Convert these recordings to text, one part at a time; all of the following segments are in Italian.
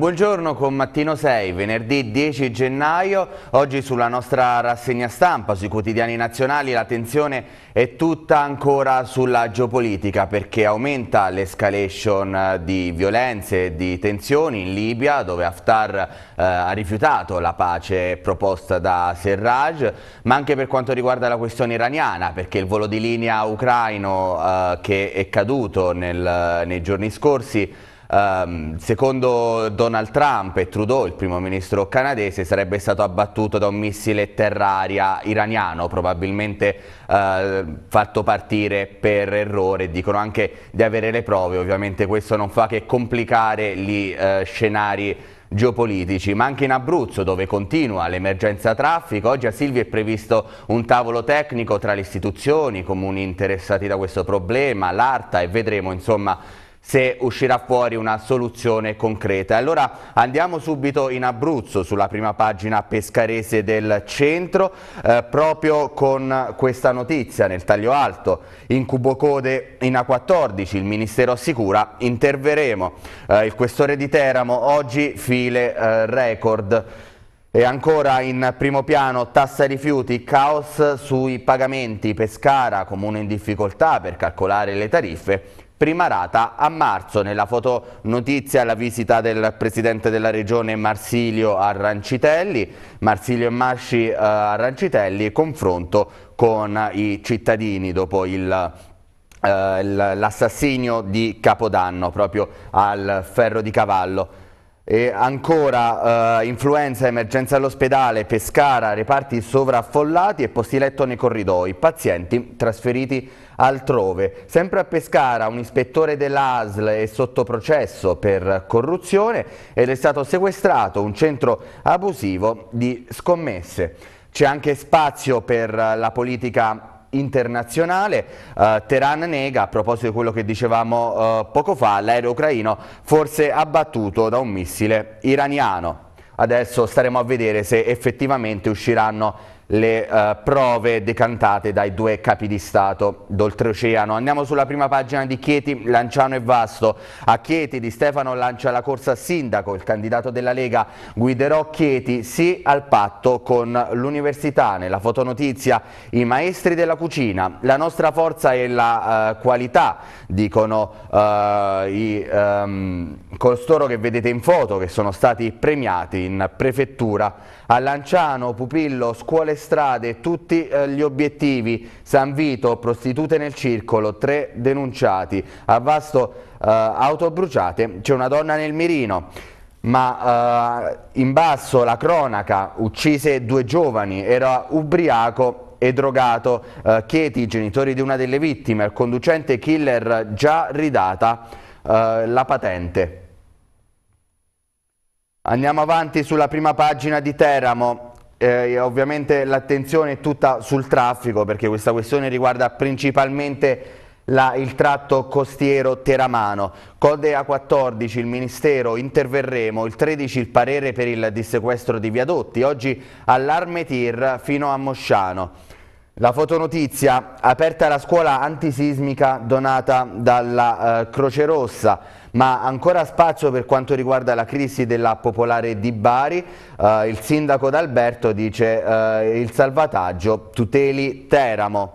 Un buongiorno con Mattino 6, venerdì 10 gennaio. Oggi sulla nostra rassegna stampa, sui quotidiani nazionali, l'attenzione è tutta ancora sulla geopolitica perché aumenta l'escalation eh, di violenze e di tensioni in Libia dove Haftar eh, ha rifiutato la pace proposta da Serraj, ma anche per quanto riguarda la questione iraniana perché il volo di linea ucraino eh, che è caduto nel, nei giorni scorsi Ehm, secondo Donald Trump e Trudeau, il primo ministro canadese, sarebbe stato abbattuto da un missile terraria iraniano, probabilmente eh, fatto partire per errore. Dicono anche di avere le prove, ovviamente questo non fa che complicare gli eh, scenari geopolitici, ma anche in Abruzzo dove continua l'emergenza traffico. Oggi a Silvia è previsto un tavolo tecnico tra le istituzioni, i comuni interessati da questo problema, l'ARTA e vedremo insomma se uscirà fuori una soluzione concreta. Allora andiamo subito in Abruzzo, sulla prima pagina pescarese del centro, eh, proprio con questa notizia nel taglio alto. In code in A14 il Ministero assicura interveremo. Eh, il questore di Teramo oggi file eh, record. E ancora in primo piano tassa rifiuti, caos sui pagamenti, Pescara, comune in difficoltà per calcolare le tariffe prima rata a marzo. Nella fotonotizia la visita del Presidente della Regione Marsilio a Rancitelli, Marsilio e Masci eh, a Rancitelli e confronto con i cittadini dopo eh, il l'assassinio di Capodanno proprio al ferro di cavallo e ancora eh, influenza, emergenza all'ospedale, Pescara, reparti sovraffollati e posti letto nei corridoi, pazienti trasferiti altrove. Sempre a Pescara un ispettore dell'ASL è sotto processo per corruzione ed è stato sequestrato un centro abusivo di scommesse. C'è anche spazio per la politica internazionale. Eh, Teheran nega, a proposito di quello che dicevamo eh, poco fa, l'aereo ucraino forse abbattuto da un missile iraniano. Adesso staremo a vedere se effettivamente usciranno le eh, prove decantate dai due capi di Stato d'oltreoceano. Andiamo sulla prima pagina di Chieti, Lanciano e Vasto. A Chieti Di Stefano lancia la corsa sindaco, il candidato della Lega guiderò Chieti sì al patto con l'università. Nella fotonotizia i maestri della cucina, la nostra forza e la eh, qualità, dicono eh, i ehm, costoro che vedete in foto che sono stati premiati in prefettura a Lanciano, Pupillo, scuole e strade, tutti eh, gli obiettivi. San Vito, prostitute nel circolo, tre denunciati. A Vasto, eh, auto bruciate, c'è una donna nel mirino ma eh, in basso la cronaca uccise due giovani, era ubriaco e drogato, eh, Chieti, genitori di una delle vittime, al conducente killer già ridata eh, la patente. Andiamo avanti sulla prima pagina di Teramo. Eh, ovviamente l'attenzione è tutta sul traffico perché questa questione riguarda principalmente la, il tratto costiero teramano. Code A14, il Ministero, interverremo, il 13 il parere per il dissequestro di viadotti, oggi allarme tir fino a Mosciano. La fotonotizia, aperta la scuola antisismica donata dalla eh, Croce Rossa, ma ancora spazio per quanto riguarda la crisi della Popolare di Bari. Eh, il sindaco D'Alberto dice eh, il salvataggio tuteli Teramo.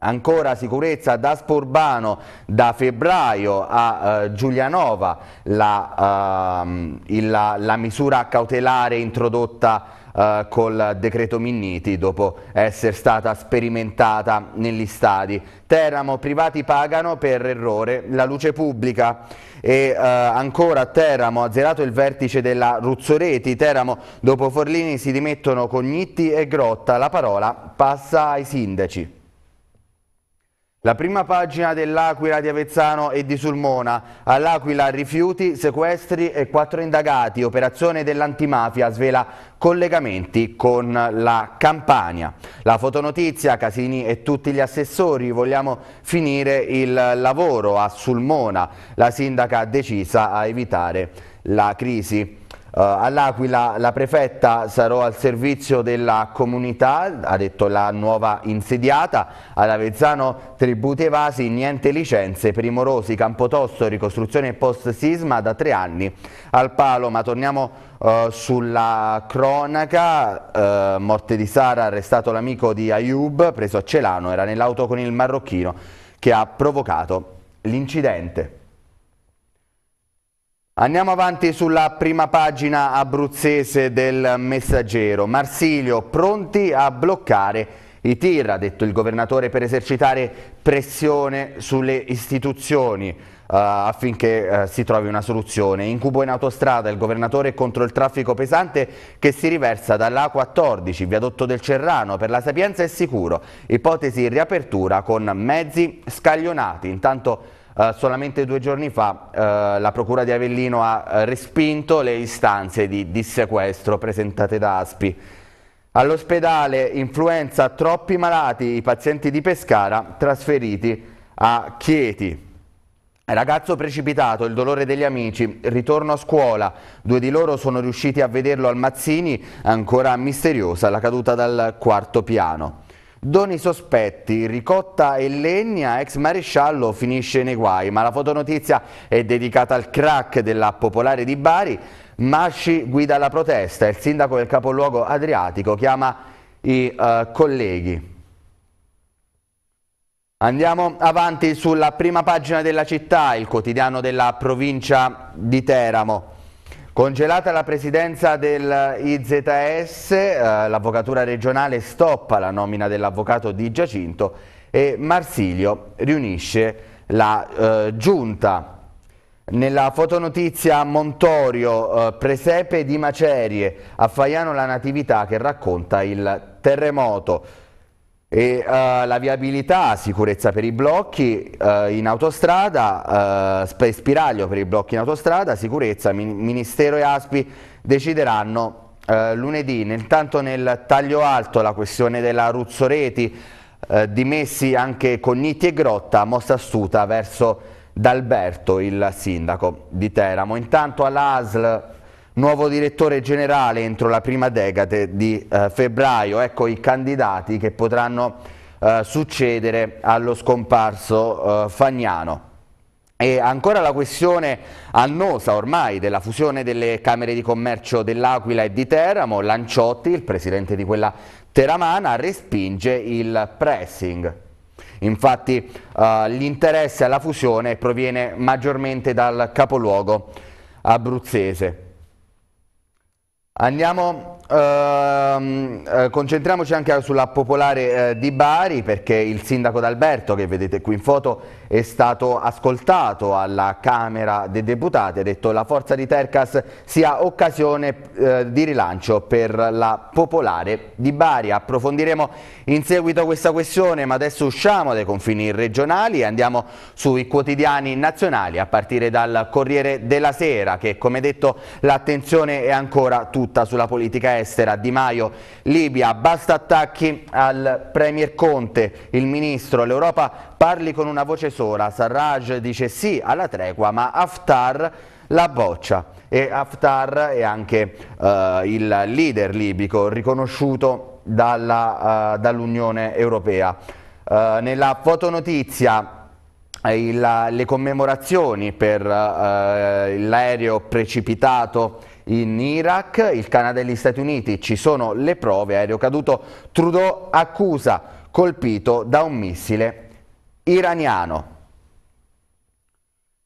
Ancora sicurezza da Spurbano da febbraio a eh, Giulianova, la, ehm, la, la misura cautelare introdotta eh, col decreto Minniti dopo essere stata sperimentata negli stadi. Teramo, privati pagano per errore la luce pubblica e eh, ancora a Teramo, azzerato il vertice della Ruzzoreti, Teramo dopo Forlini si dimettono Cognitti e Grotta, la parola passa ai sindaci. La prima pagina dell'Aquila di Avezzano e di Sulmona. All'Aquila rifiuti, sequestri e quattro indagati. Operazione dell'antimafia svela collegamenti con la Campania. La fotonotizia, Casini e tutti gli assessori. Vogliamo finire il lavoro a Sulmona. La sindaca decisa a evitare la crisi. Eh, All'Aquila la prefetta sarò al servizio della comunità, ha detto la nuova insediata, ad Avezzano tribute vasi, niente licenze, Primorosi, Campotosto, ricostruzione post sisma da tre anni al palo, ma torniamo eh, sulla cronaca, eh, morte di Sara, arrestato l'amico di Ayub, preso a Celano, era nell'auto con il marrocchino che ha provocato l'incidente. Andiamo avanti sulla prima pagina abruzzese del messaggero. Marsilio, pronti a bloccare i tir, ha detto il governatore, per esercitare pressione sulle istituzioni. Uh, affinché uh, si trovi una soluzione. Incubo in autostrada il governatore contro il traffico pesante che si riversa dall'A14, viadotto del Cerrano, per la Sapienza è sicuro. Ipotesi riapertura con mezzi scaglionati. Intanto eh, solamente due giorni fa uh, la Procura di Avellino ha eh, respinto le istanze di dissequestro presentate da Aspi. All'ospedale influenza troppi malati, i pazienti di Pescara trasferiti a Chieti. Ragazzo precipitato, il dolore degli amici, ritorno a scuola, due di loro sono riusciti a vederlo al Mazzini, ancora misteriosa la caduta dal quarto piano. Doni sospetti, Ricotta e Legna, ex maresciallo, finisce nei guai, ma la fotonotizia è dedicata al crack della Popolare di Bari. Masci guida la protesta, il sindaco del capoluogo adriatico chiama i uh, colleghi. Andiamo avanti sulla prima pagina della città, il quotidiano della provincia di Teramo. Congelata la presidenza dell'IZS, eh, l'avvocatura regionale stoppa la nomina dell'avvocato di Giacinto e Marsilio riunisce la eh, giunta. Nella fotonotizia Montorio, eh, presepe di macerie, a Faiano la natività che racconta il terremoto. E, uh, la viabilità, sicurezza per i blocchi uh, in autostrada, uh, spiraglio per i blocchi in autostrada, sicurezza, min Ministero e Aspi decideranno lunedì. Intanto nel taglio alto la questione della Ruzzoreti, dimessi anche Cognitti e Grotta, mossa astuta verso D'Alberto, il sindaco di Teramo. Intanto all'ASL nuovo direttore generale entro la prima decade di eh, febbraio. Ecco i candidati che potranno eh, succedere allo scomparso eh, Fagnano. E ancora la questione annosa ormai della fusione delle Camere di Commercio dell'Aquila e di Teramo, Lanciotti, il presidente di quella teramana, respinge il pressing. Infatti eh, l'interesse alla fusione proviene maggiormente dal capoluogo abruzzese. Andiamo Ehm, eh, concentriamoci anche sulla popolare eh, di Bari perché il sindaco D'Alberto che vedete qui in foto è stato ascoltato alla Camera dei Deputati, ha detto che la forza di Tercas sia occasione eh, di rilancio per la popolare di Bari. Approfondiremo in seguito questa questione ma adesso usciamo dai confini regionali e andiamo sui quotidiani nazionali a partire dal Corriere della Sera che come detto l'attenzione è ancora tutta sulla politica estera Di Maio, Libia, basta attacchi al Premier Conte, il Ministro, l'Europa parli con una voce sola, Sarraj dice sì alla tregua ma Haftar la boccia e Haftar è anche eh, il leader libico riconosciuto eh, dall'Unione eh, dall Europea. Eh, nella fotonotizia eh, il, le commemorazioni per eh, l'aereo precipitato in Iraq, il Canada e gli Stati Uniti ci sono le prove, aereo caduto, Trudeau accusa colpito da un missile iraniano.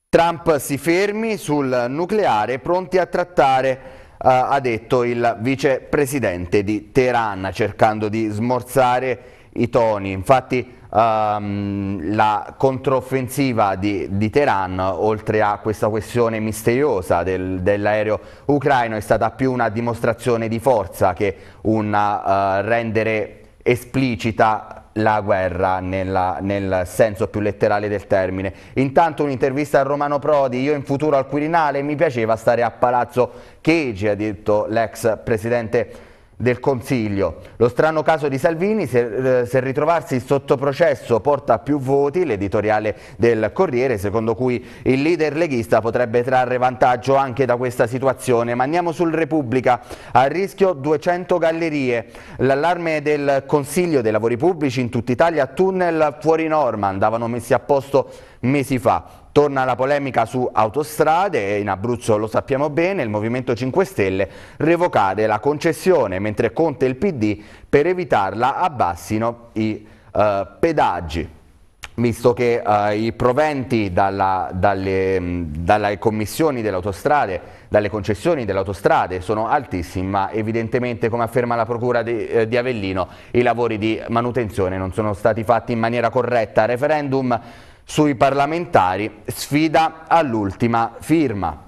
Trump si fermi sul nucleare, pronti a trattare, uh, ha detto il vicepresidente di Teheran, cercando di smorzare i toni. Infatti ehm, la controffensiva di, di, Teheran, oltre a questa questione misteriosa del, dell'aereo ucraino, è stata più una dimostrazione di forza che un eh, rendere esplicita la guerra nella, nel senso più letterale del termine. Intanto un'intervista a Romano Prodi, io in futuro al Quirinale mi piaceva stare a Palazzo Chigi, ha detto l'ex presidente del Consiglio. Lo strano caso di Salvini, se, eh, se, ritrovarsi sotto processo porta più voti, l'editoriale del Corriere, secondo cui il leader leghista potrebbe trarre vantaggio anche da questa situazione. Ma andiamo sul Repubblica, a rischio 200 gallerie, l'allarme del Consiglio dei Lavori Pubblici in tutta Italia, tunnel fuori norma, andavano messi a posto mesi fa. Torna la polemica su autostrade, in Abruzzo lo sappiamo bene, il Movimento 5 Stelle revocare la concessione mentre Conte e il PD per evitarla abbassino i eh, pedaggi visto che eh, i proventi dalla, dalle, dalle, commissioni delle dalle concessioni delle sono altissimi, ma evidentemente, come afferma la Procura di, eh, di, Avellino, i lavori di manutenzione non sono stati fatti in maniera corretta. Referendum sui parlamentari, sfida all'ultima firma.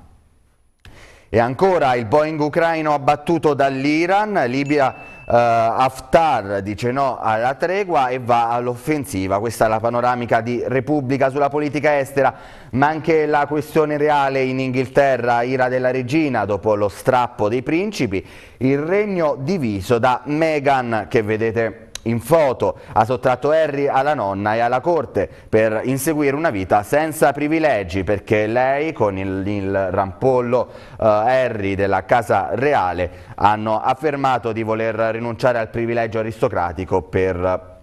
E ancora il Boeing ucraino abbattuto dall'Iran, Libia eh, Haftar dice no alla tregua e va all'offensiva. Questa è la panoramica di Repubblica sulla politica estera, ma anche la questione reale in Inghilterra, ira della regina dopo lo strappo dei principi, il regno diviso da Meghan che vedete in foto, ha sottratto Harry alla nonna e alla corte per inseguire una vita senza privilegi perché lei con il, il rampollo eh, Harry della casa reale hanno affermato di voler rinunciare al privilegio aristocratico per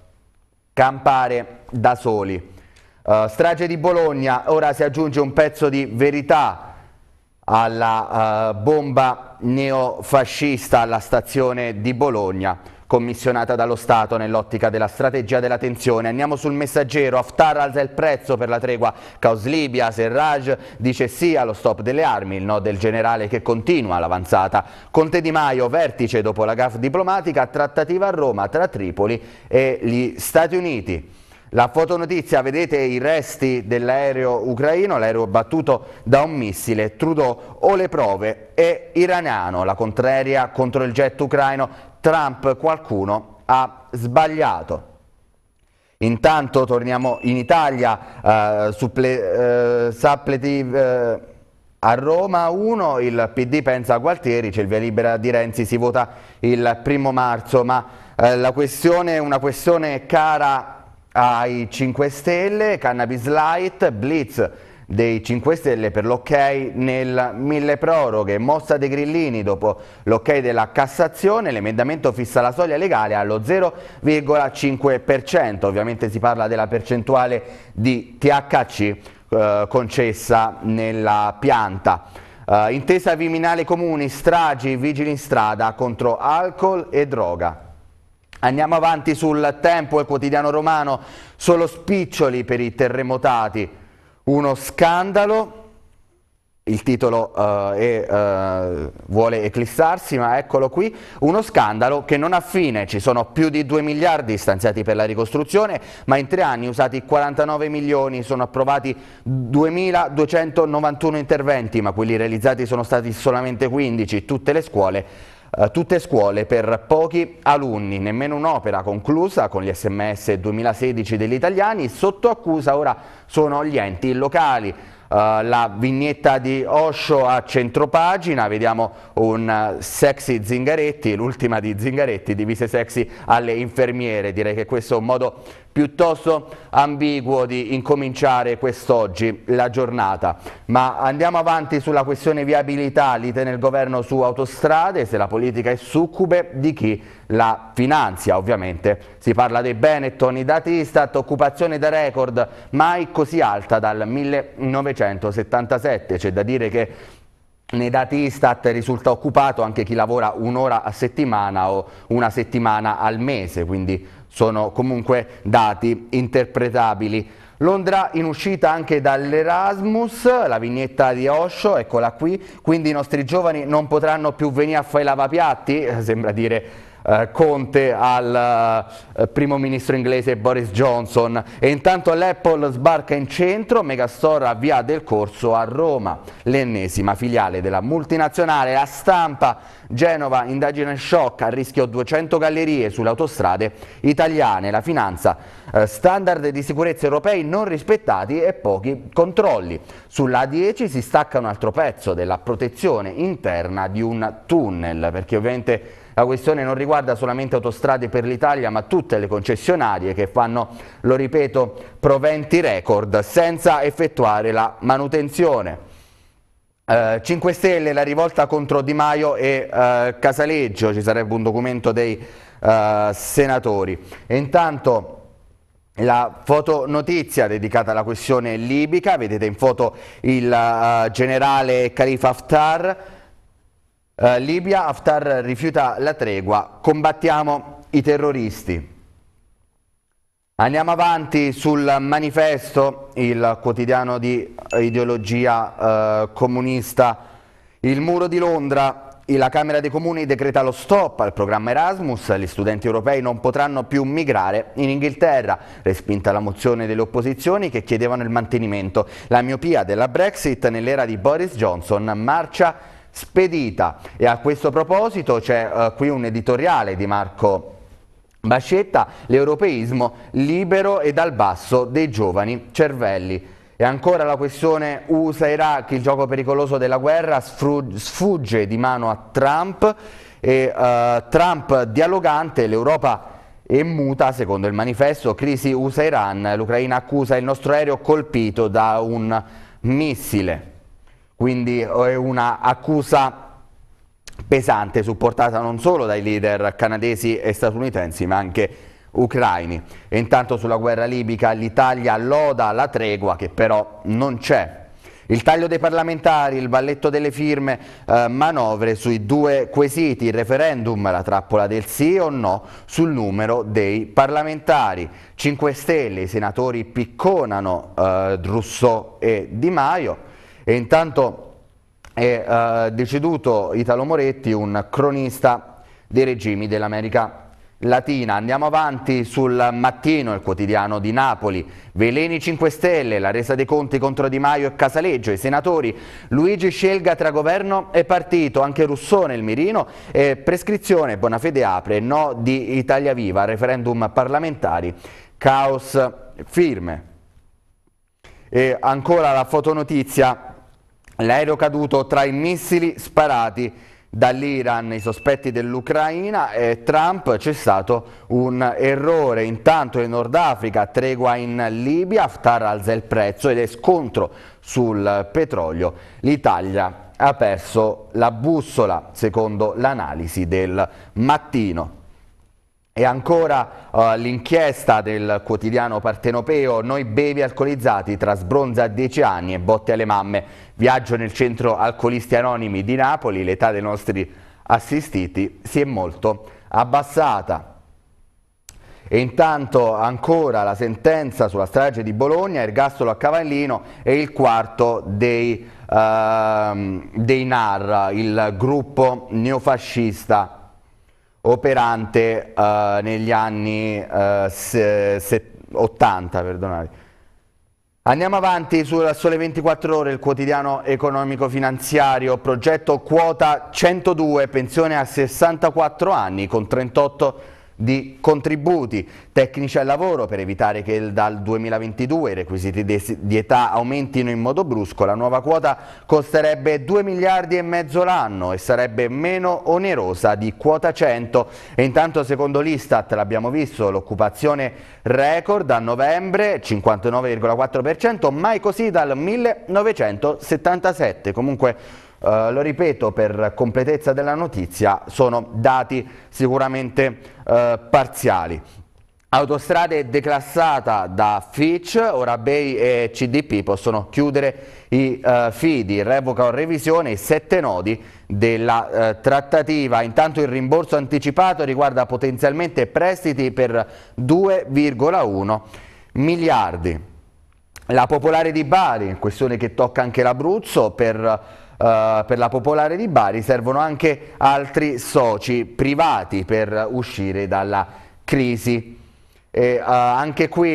campare da soli. Eh, strage di Bologna, ora si aggiunge un pezzo di verità alla eh, bomba neofascista alla stazione di Bologna commissionata dallo Stato nell'ottica della strategia della tensione. Andiamo sul messaggero, Haftar alza il prezzo per la tregua, Caos Libia, Serraj dice sì allo stop delle armi, il no del generale che continua l'avanzata. Conte Di Maio, vertice dopo la GAF diplomatica, trattativa a Roma tra Tripoli e gli Stati Uniti. La fotonotizia, vedete i resti dell'aereo ucraino, l'aereo battuto da un missile, Trudeau o le prove e iraniano, la contraria contro il jet ucraino Trump qualcuno ha sbagliato. Intanto torniamo in Italia, eh, supple, eh, suppletive, eh, a Roma 1, il PD pensa a Gualtieri, c'è il via libera di Renzi, si vota il primo marzo, ma eh, la questione è una questione cara ai 5 Stelle, Cannabis Light, Blitz, dei 5 Stelle per l'ok nel mille proroghe. Mossa dei grillini dopo l'ok della Cassazione, l'emendamento fissa la soglia legale allo 0,5%. Ovviamente si parla della percentuale di THC eh, concessa nella pianta. Eh, intesa Viminale Comuni, stragi, vigili in strada contro alcol e droga. Andiamo avanti sul tempo, e quotidiano romano, solo spiccioli per i terremotati uno scandalo, il titolo uh, è, uh, vuole eclissarsi, ma eccolo qui, uno scandalo che non ha fine, ci sono più di 2 miliardi stanziati per la ricostruzione, ma in tre anni usati 49 milioni, sono approvati 2.291 interventi, ma quelli realizzati sono stati solamente 15, tutte le scuole eh, tutte scuole per pochi alunni, nemmeno un'opera conclusa con gli sms 2016 degli italiani, sotto accusa ora sono gli enti locali. Uh, la vignetta di Osho a centropagina, vediamo un eh, sexy Zingaretti, l'ultima di Zingaretti, divise sexy alle infermiere, direi che questo è un modo piuttosto ambiguo di incominciare quest'oggi la giornata, ma andiamo avanti sulla questione viabilità, lite nel governo su autostrade, se la politica è succube di chi la finanzia ovviamente. Si parla dei Benetton, i dati Istat, occupazione da record, mai così alta dal 1977, c'è da dire che nei dati Istat risulta occupato anche chi lavora un'ora a settimana o una settimana al mese, quindi sono comunque dati interpretabili. Londra in uscita anche dall'Erasmus, la vignetta di Osho, eccola qui, quindi i nostri giovani non potranno più venire a fare i lavapiatti, eh, sembra dire eh, Conte al eh, primo ministro inglese Boris Johnson e intanto l'Apple sbarca in centro, Megastore avvia del corso a Roma, l'ennesima filiale della multinazionale, la stampa Genova indagine shock a rischio 200 gallerie sulle autostrade italiane, la finanza eh, standard di sicurezza europei non rispettati e pochi controlli. Sulla 10 si stacca un altro pezzo della protezione interna di un tunnel perché ovviamente la questione non riguarda solamente autostrade per l'Italia ma tutte le concessionarie che fanno, lo ripeto, proventi record senza effettuare la manutenzione. Eh, 5 Stelle, la rivolta contro Di Maio e eh, Casaleggio, ci sarebbe un documento dei eh, senatori. E intanto la fotonotizia dedicata alla questione libica, vedete in foto il uh, generale Khalifa Haftar, eh, Libia, Haftar rifiuta la tregua, combattiamo i terroristi. Andiamo avanti sul manifesto, il quotidiano di ideologia eh, comunista, il muro di Londra, la Camera dei Comuni decreta lo stop al programma Erasmus, gli studenti europei non potranno più migrare in Inghilterra, respinta la mozione delle opposizioni che chiedevano il mantenimento. La miopia della Brexit nell'era di Boris Johnson, marcia spedita. E a questo proposito c'è eh, qui un editoriale di Marco Bascetta, l'europeismo libero e dal basso dei giovani cervelli. E ancora la questione USA-Iraq, il gioco pericoloso della guerra sfugge di mano a Trump e eh, Trump dialogante, l'Europa è muta, secondo il manifesto, crisi USA-Iran, l'Ucraina accusa il nostro aereo colpito da un missile quindi è una accusa pesante supportata non solo dai leader canadesi e statunitensi ma anche ucraini. E intanto sulla guerra libica l'Italia loda la tregua che però non c'è. Il taglio dei parlamentari, il balletto delle firme, eh, manovre sui due quesiti, il referendum, la trappola del sì o no sul numero dei parlamentari. 5 Stelle, i senatori picconano eh, Drusso e Di Maio, e intanto è eh, deceduto Italo Moretti, un cronista dei regimi dell'America Latina. Andiamo avanti sul mattino, il quotidiano di Napoli. Veleni 5 Stelle, la resa dei conti contro Di Maio e Casaleggio, i senatori. Luigi scelga tra governo e partito, anche Russone il mirino. Eh, prescrizione, Bonafede apre, no di Italia Viva, referendum parlamentari, caos firme. E ancora la fotonotizia L'aereo caduto tra i missili sparati dall'Iran, i sospetti dell'Ucraina e Trump c'è stato un errore. Intanto in Nord Africa tregua in Libia, Haftar alza il prezzo ed è scontro sul petrolio. L'Italia ha perso la bussola, secondo l'analisi del mattino. E ancora uh, l'inchiesta del quotidiano partenopeo Noi bevi alcolizzati tra sbronza a 10 anni e botte alle mamme. Viaggio nel centro alcolisti anonimi di Napoli, l'età dei nostri assistiti si è molto abbassata. E intanto ancora la sentenza sulla strage di Bologna, ergastolo a Cavallino e il quarto dei, uh, dei NAR, il gruppo neofascista operante eh, negli anni eh, se, se, 80, perdonate. Andiamo avanti sul Sole 24 Ore, il quotidiano economico-finanziario, progetto quota 102, pensione a 64 anni con 38 di contributi tecnici al lavoro per evitare che dal 2022 i requisiti di età aumentino in modo brusco, la nuova quota costerebbe 2 miliardi e mezzo l'anno e sarebbe meno onerosa di quota 100. E intanto secondo l'Istat, l'abbiamo visto, l'occupazione record a novembre 59,4%, mai così dal 1977. Comunque Uh, lo ripeto per completezza della notizia, sono dati sicuramente uh, parziali. Autostrade declassata da Fitch, ora Bay e CDP possono chiudere i uh, fidi, revoca o revisione i sette nodi della uh, trattativa. Intanto il rimborso anticipato riguarda potenzialmente prestiti per 2,1 miliardi. La Popolare di Bari, questione che tocca anche l'Abruzzo, per eh, per la Popolare di Bari servono anche altri soci privati per uscire dalla crisi. E, eh, anche qui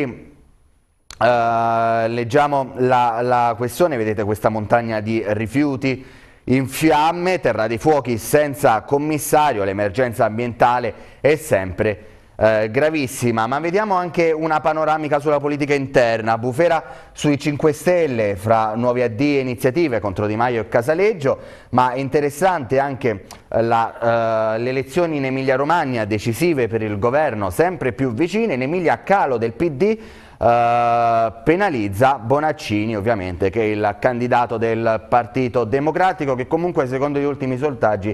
eh, leggiamo la, la questione, vedete questa montagna di rifiuti in fiamme, terra dei fuochi senza commissario, l'emergenza ambientale è sempre in eh, gravissima, ma vediamo anche una panoramica sulla politica interna, bufera sui 5 Stelle fra nuovi addi e iniziative contro Di Maio e Casaleggio, ma interessante anche eh, la, eh, le elezioni in Emilia Romagna decisive per il governo sempre più vicine, in Emilia calo del PD Uh, eh, penalizza Bonaccini ovviamente che è il candidato del Partito Democratico che comunque secondo gli ultimi soltaggi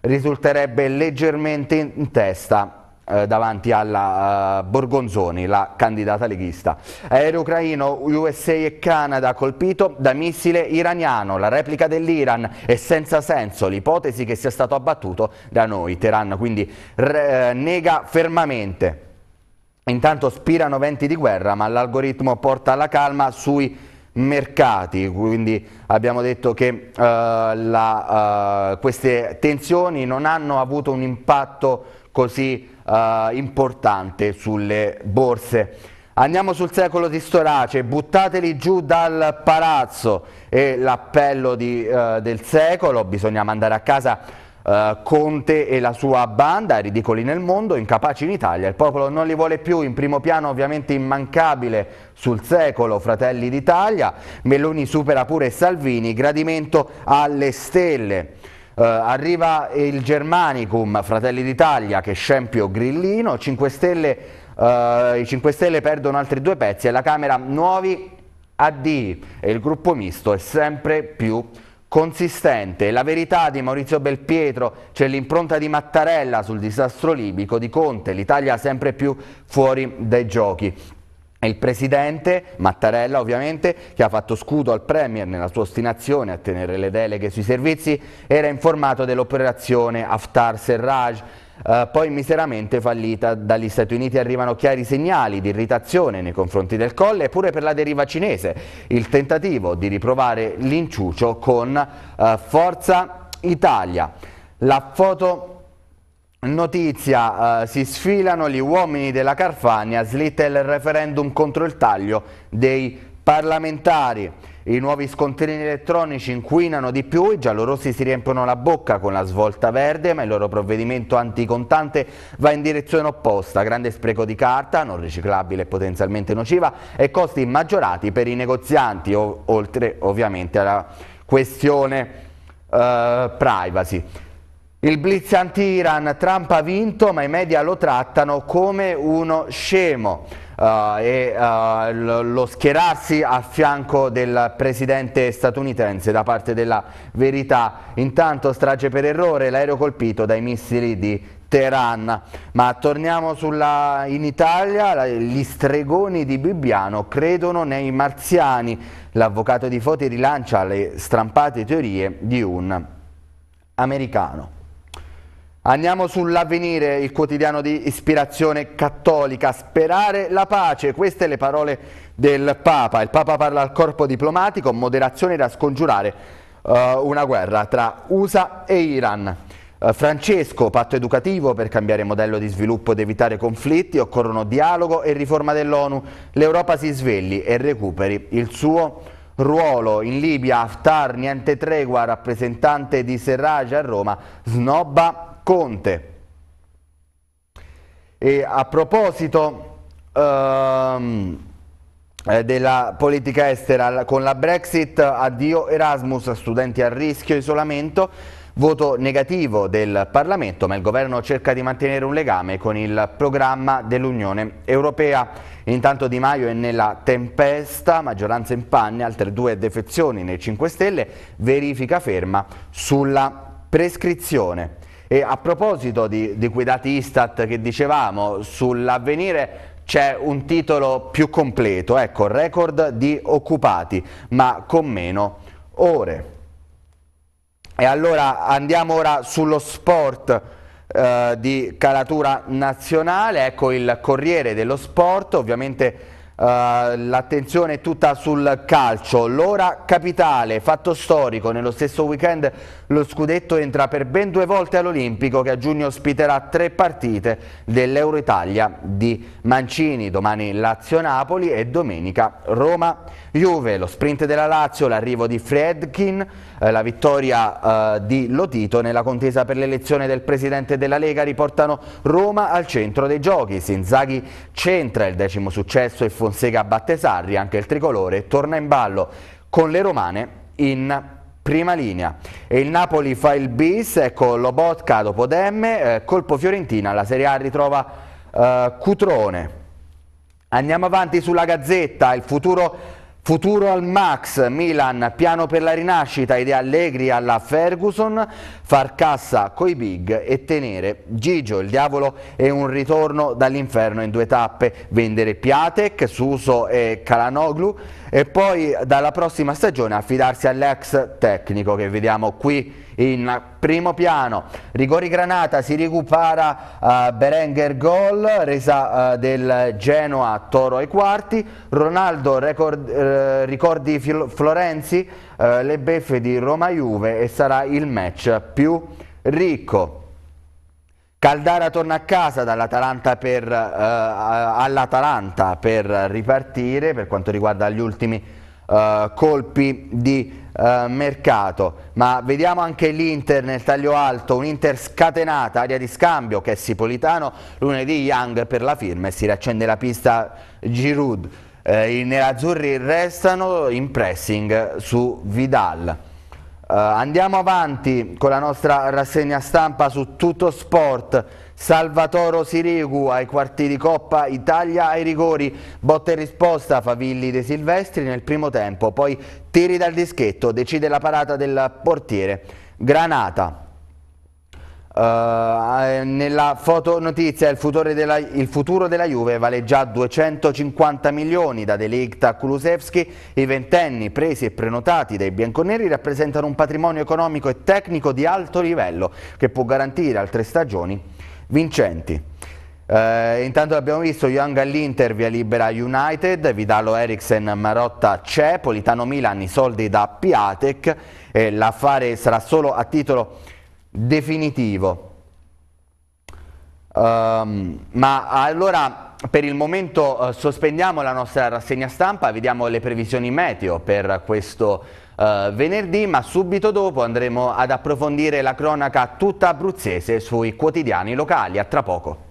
risulterebbe leggermente in testa eh, davanti alla eh, Borgonzoni, la candidata leghista. Aereo ucraino, USA e Canada colpito da missile iraniano, la replica dell'Iran è senza senso l'ipotesi che sia stato abbattuto da noi. Teheran quindi re, eh, nega fermamente. Intanto spirano venti di guerra, ma l'algoritmo porta alla calma sui mercati, quindi abbiamo detto che uh, la, uh, queste tensioni non hanno avuto un impatto così eh, importante sulle borse. Andiamo sul secolo di Storace, buttateli giù dal palazzo e l'appello eh, del secolo, bisogna mandare a casa Uh, Conte e la sua banda, ridicoli nel mondo, incapaci in Italia. Il popolo non li vuole più, in primo piano ovviamente immancabile sul secolo Fratelli d'Italia, Meloni supera pure Salvini, gradimento alle stelle. Uh, arriva il Germanicum, Fratelli d'Italia, che scempio grillino, 5 Stelle, uh, i 5 Stelle perdono altri due pezzi e la Camera nuovi addì e il gruppo misto è sempre più consistente. La verità di Maurizio Belpietro, c'è l'impronta di Mattarella sul disastro libico, di Conte, l'Italia sempre più fuori dai giochi il presidente Mattarella ovviamente che ha fatto scudo al Premier nella sua ostinazione a tenere le deleghe sui servizi era informato dell'operazione Haftar Serraj eh, poi miseramente fallita dagli Stati Uniti arrivano chiari segnali di irritazione nei confronti del Colle eppure per la deriva cinese il tentativo di riprovare l'inciucio con eh, Forza Italia la foto Notizia, eh, si sfilano gli uomini della Carfagna, slitta il referendum contro il taglio dei parlamentari. I nuovi scontrini elettronici inquinano di più, i giallorossi si riempiono la bocca con la svolta verde, ma il loro provvedimento anticontante va in direzione opposta. Grande spreco di carta, non riciclabile e potenzialmente nociva, e costi maggiorati per i negozianti, oltre ovviamente alla questione eh, privacy. Il blitz anti-Iran, Trump ha vinto ma i media lo trattano come uno scemo uh, e uh, lo schierarsi a fianco del presidente statunitense da parte della verità. Intanto strage per errore, l'aereo colpito dai missili di Teheran. Ma torniamo sulla, in Italia, gli stregoni di Bibbiano credono nei marziani. L'avvocato di Foti rilancia le strampate teorie di un americano. Andiamo sull'avvenire, il quotidiano di ispirazione cattolica. Sperare la pace, queste le parole del Papa. Il Papa parla al corpo diplomatico, moderazione da scongiurare uh, una guerra tra USA e Iran. Uh, Francesco, patto educativo per cambiare modello di sviluppo ed evitare conflitti, occorrono dialogo e riforma dell'ONU. L'Europa si svegli e recuperi il suo ruolo in Libia, Haftar, niente tregua, rappresentante di Serraj a Roma, snobba Conte. E a proposito ehm, eh, della politica estera, con la Brexit, addio Erasmus, studenti a rischio isolamento, voto negativo del Parlamento, ma il governo cerca di mantenere un legame con il programma dell'Unione Europea. Intanto Di Maio è nella tempesta, maggioranza in panne, altre due defezioni nei 5 Stelle, verifica ferma sulla prescrizione. E a proposito di, di quei dati Istat che dicevamo, sull'avvenire c'è un titolo più completo, ecco, record di occupati, ma con meno ore. E allora andiamo ora sullo sport eh, di calatura nazionale, ecco il Corriere dello Sport, ovviamente Uh, l'attenzione è tutta sul calcio, l'ora capitale, fatto storico, nello stesso weekend lo scudetto entra per ben due volte all'Olimpico che a giugno ospiterà tre partite dell'Euro Italia di Mancini, domani Lazio-Napoli e domenica Roma-Juve. Lo sprint della Lazio, l'arrivo di Fredkin, eh, la vittoria eh, di Lotito nella contesa per l'elezione del presidente della Lega riportano Roma al centro dei giochi. Sinzaghi centra il decimo successo e Fonseca batte Sarri, anche il tricolore torna in ballo con le romane in prima linea. E il Napoli fa il bis, ecco Lobotka dopo Demme, eh, colpo Fiorentina, la Serie A ritrova eh, Cutrone. Andiamo avanti sulla Gazzetta, il futuro Futuro al Max, Milan, piano per la rinascita, idee Allegri alla Ferguson, far cassa coi big e tenere Gigio. Il diavolo è un ritorno dall'inferno in due tappe, vendere Piatek, Suso e Calanoglu e poi dalla prossima stagione affidarsi all'ex tecnico che vediamo qui in primo piano rigori Granata si recupera uh, eh, Berenguer gol resa uh, del Genoa Toro ai quarti Ronaldo record, uh, ricordi Florenzi le beffe di Roma Juve e sarà il match più ricco Caldara torna a casa dall'Atalanta per, all'Atalanta per ripartire per quanto riguarda gli ultimi colpi di eh, mercato, ma vediamo anche l'Inter nel taglio alto, un'Inter scatenata, aria di scambio, che è Sipolitano, lunedì Young per la firma e si riaccende la pista Giroud. Eh, I nerazzurri restano in pressing su Vidal. Uh, andiamo avanti con la nostra rassegna stampa su tutto sport. Salvatoro Sirigu ai quarti di Coppa Italia ai rigori, botta e risposta Favilli De Silvestri nel primo tempo, poi tiri dal dischetto, decide la parata del portiere Granata. Uh, nella fotonotizia il il futuro della Juve vale già 250 milioni da Delict a Kulusevski i ventenni presi e prenotati dai bianconeri rappresentano un patrimonio economico e tecnico di alto livello che può garantire altre stagioni vincenti. Eh, intanto abbiamo visto Young all'Inter, via libera United, Vidalo Eriksen, Marotta c'è, Politano Milan i soldi da Piatek e l'affare sarà solo a titolo definitivo. Um, ma allora per il momento uh, sospendiamo la nostra rassegna stampa, vediamo le previsioni meteo per questo eh, venerdì, ma subito dopo andremo ad approfondire la cronaca tutta abruzzese sui quotidiani locali. A tra poco.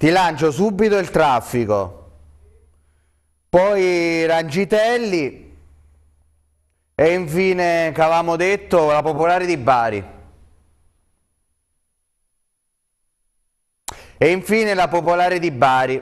ti lancio subito il traffico, poi Rangitelli e infine, che avevamo detto, la Popolare di Bari. E infine la Popolare di Bari.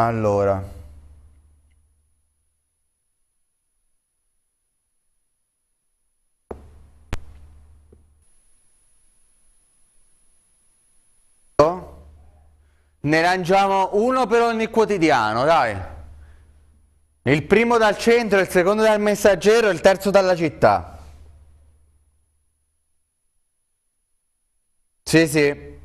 Allora. Ne lanciamo uno per ogni quotidiano, dai. Il primo dal centro, il secondo dal messaggero, il terzo dalla città. Sì, sì.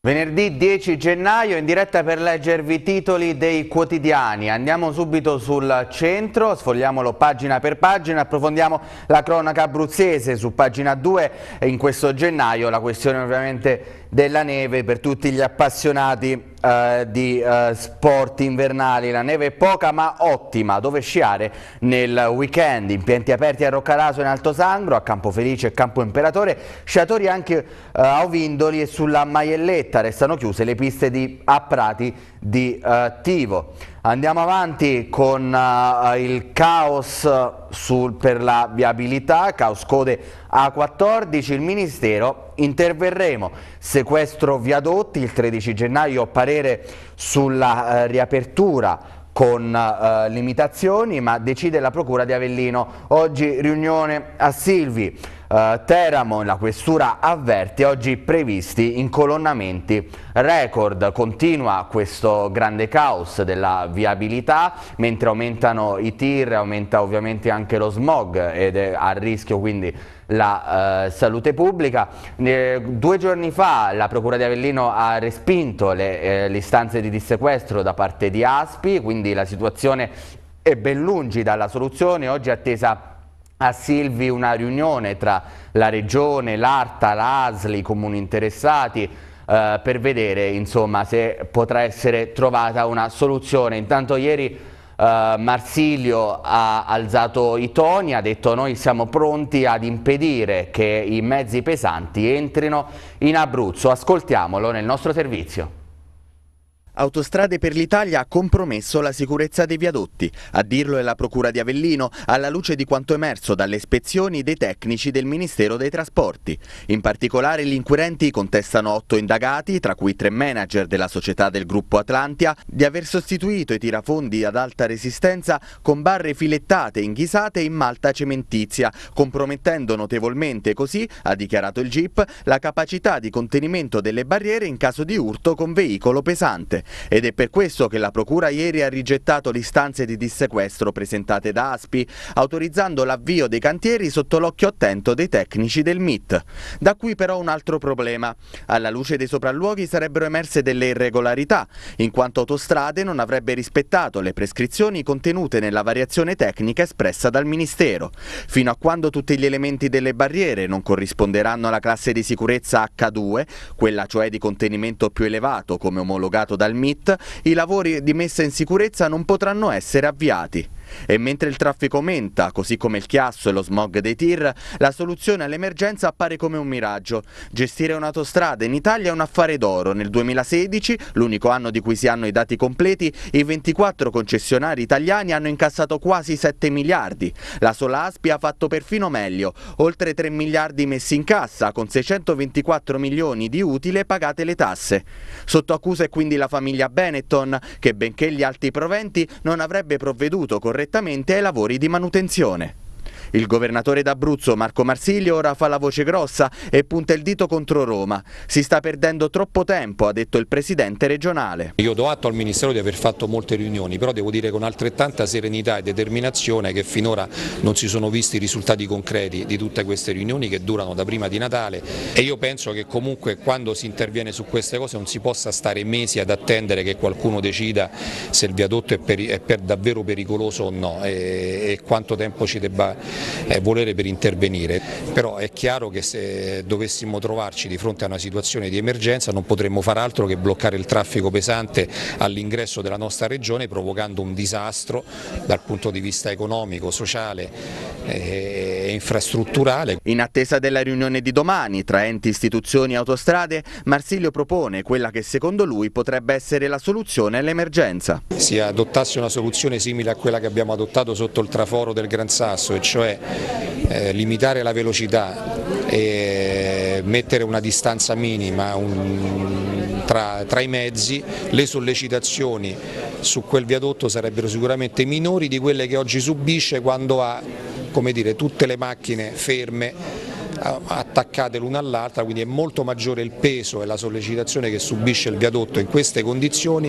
Venerdì 10 gennaio in diretta per leggervi i titoli dei quotidiani. Andiamo subito sul centro, sfogliamolo pagina per pagina, approfondiamo la cronaca abruzzese su pagina 2 in questo gennaio, la questione ovviamente della neve per tutti gli appassionati eh, di eh, sport invernali. La neve è poca ma ottima, dove sciare nel weekend, Impianti aperti a Roccaraso in Alto Sangro, a Campo Felice e Campo Imperatore, sciatori anche eh, a Ovindoli e sulla Maielletta, restano chiuse le piste di, a Prati di eh, Tivo. Andiamo avanti con uh, il caos sul, per la viabilità, caos code A14, il Ministero interverremo, sequestro viadotti il 13 gennaio, parere sulla uh, riapertura con uh, limitazioni ma decide la Procura di Avellino. Oggi riunione a Silvi. Uh, eh, Teramo, la questura avverte oggi previsti incolonnamenti record. Continua questo grande caos della viabilità, mentre aumentano i tir, aumenta ovviamente anche lo smog ed è a rischio quindi la uh, salute pubblica. Eh, due giorni fa la Procura di Avellino ha respinto le, eh, le istanze di dissequestro da parte di Aspi, quindi la situazione è ben lungi dalla soluzione, oggi è attesa a Silvi una riunione tra la Regione, l'Arta, l'ASLI, i comuni interessati eh, per vedere insomma, se potrà essere trovata una soluzione. Intanto ieri eh, Marsilio ha alzato i toni, ha detto noi siamo pronti ad impedire che i mezzi pesanti entrino in Abruzzo. Ascoltiamolo nel nostro servizio. Autostrade per l'Italia ha compromesso la sicurezza dei viadotti. A dirlo è la Procura di Avellino, alla luce di quanto emerso dalle ispezioni dei tecnici del Ministero dei Trasporti. In particolare gli inquirenti contestano otto indagati, tra cui tre manager della società del gruppo Atlantia, di aver sostituito i tirafondi ad alta resistenza con barre filettate, inghisate in malta cementizia, compromettendo notevolmente così, ha dichiarato il GIP, la capacità di contenimento delle barriere in caso di urto con veicolo pesante ed è per questo che la Procura ieri ha rigettato le istanze di dissequestro presentate da Aspi, autorizzando l'avvio dei cantieri sotto l'occhio attento dei tecnici del MIT. Da qui però un altro problema. Alla luce dei sopralluoghi sarebbero emerse delle irregolarità, in quanto Autostrade non avrebbe rispettato le prescrizioni contenute nella variazione tecnica espressa dal Ministero, fino a quando tutti gli elementi delle barriere non corrisponderanno alla classe di sicurezza H2, quella cioè di contenimento più elevato come omologato dal dal MIT, i lavori di messa in sicurezza non potranno essere avviati. E mentre il traffico aumenta, così come il chiasso e lo smog dei tir, la soluzione all'emergenza appare come un miraggio. Gestire un'autostrada in Italia è un affare d'oro. Nel 2016, l'unico anno di cui si hanno i dati completi, i 24 concessionari italiani hanno incassato quasi 7 miliardi. La sola Aspi ha fatto perfino meglio, oltre 3 miliardi messi in cassa, con 624 milioni di utile pagate le tasse. Sotto accusa è quindi la famiglia Benetton, che benché gli alti proventi non avrebbe provveduto con correttamente ai lavori di manutenzione. Il governatore d'Abruzzo Marco Marsiglio ora fa la voce grossa e punta il dito contro Roma. Si sta perdendo troppo tempo, ha detto il presidente regionale. Io do atto al Ministero di aver fatto molte riunioni, però devo dire con altrettanta serenità e determinazione che finora non si sono visti i risultati concreti di tutte queste riunioni che durano da prima di Natale e io penso che comunque quando si interviene su queste cose non si possa stare mesi ad attendere che qualcuno decida se il viadotto è, per, è per davvero pericoloso o no e, e quanto tempo ci debba eh, volere per intervenire, però è chiaro che se dovessimo trovarci di fronte a una situazione di emergenza non potremmo far altro che bloccare il traffico pesante all'ingresso della nostra regione provocando un disastro dal punto di vista economico, sociale eh, e infrastrutturale. In attesa della riunione di domani tra enti, istituzioni e autostrade, Marsilio propone quella che secondo lui potrebbe essere la soluzione all'emergenza. Si adottasse una soluzione simile a quella che abbiamo adottato sotto il traforo del Gran Sasso, e cioè cioè eh, limitare la velocità e mettere una distanza minima un, tra, tra i mezzi, le sollecitazioni su quel viadotto sarebbero sicuramente minori di quelle che oggi subisce quando ha come dire, tutte le macchine ferme attaccate l'una all'altra, quindi è molto maggiore il peso e la sollecitazione che subisce il viadotto in queste condizioni.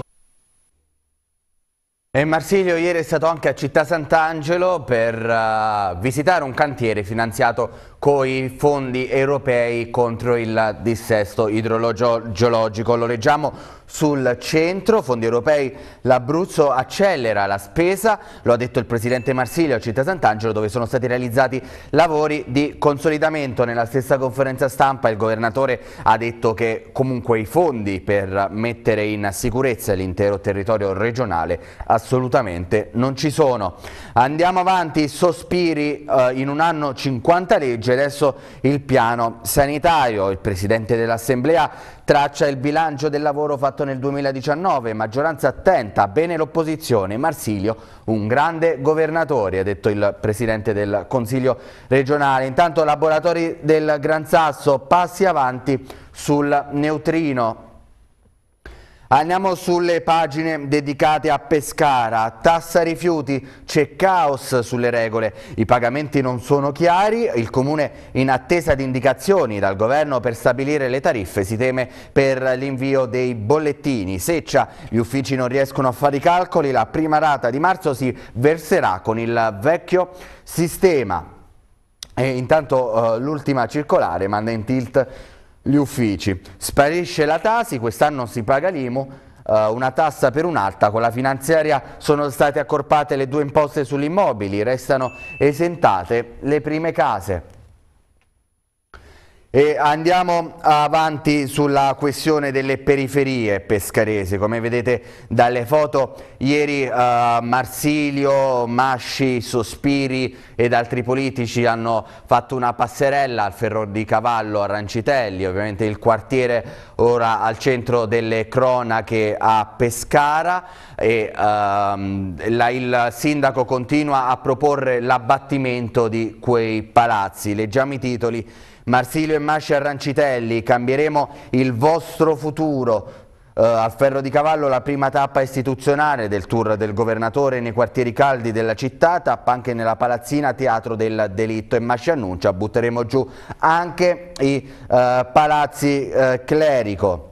E Marsilio ieri è stato anche a Città Sant'Angelo per uh, visitare un cantiere finanziato coi fondi europei contro il dissesto idrogeologico. Lo leggiamo sul centro, fondi europei, l'Abruzzo accelera la spesa, lo ha detto il Presidente Marsilio a Città Sant'Angelo dove sono stati realizzati lavori di consolidamento. Nella stessa conferenza stampa il Governatore ha detto che comunque i fondi per mettere in sicurezza l'intero territorio regionale assolutamente non ci sono. Andiamo avanti, sospiri eh, in un anno 50 leggi Legge adesso il piano sanitario. Il Presidente dell'Assemblea traccia il bilancio del lavoro fatto nel 2019. Maggioranza attenta, bene l'opposizione. Marsilio, un grande governatore, ha detto il Presidente del Consiglio regionale. Intanto laboratori del Gran Sasso, passi avanti sul neutrino Andiamo sulle pagine dedicate a Pescara, tassa rifiuti, c'è caos sulle regole, i pagamenti non sono chiari, il Comune in attesa di indicazioni dal Governo per stabilire le tariffe si teme per l'invio dei bollettini, seccia, gli uffici non riescono a fare i calcoli, la prima rata di marzo si verserà con il vecchio sistema. E intanto uh, l'ultima circolare manda in tilt gli uffici. Sparisce la Tasi, quest'anno si paga l'IMU, eh, una tassa per un'altra, con la finanziaria sono state accorpate le due imposte sugli immobili, restano esentate le prime case. E andiamo avanti sulla questione delle periferie pescarese, come vedete dalle foto ieri eh, Marsilio, Masci, Sospiri ed altri politici hanno fatto una passerella al Ferro di Cavallo a Rancitelli, ovviamente il quartiere ora al centro delle cronache a Pescara e ehm, la, il sindaco continua a proporre l'abbattimento di quei palazzi, leggiamo i titoli Marsilio e Masci Arrancitelli, cambieremo il vostro futuro. Uh, a Ferro di Cavallo la prima tappa istituzionale del tour del governatore nei quartieri caldi della città, tappa anche nella palazzina Teatro del Delitto e Masci annuncia, butteremo giù anche i uh, palazzi uh, clerico.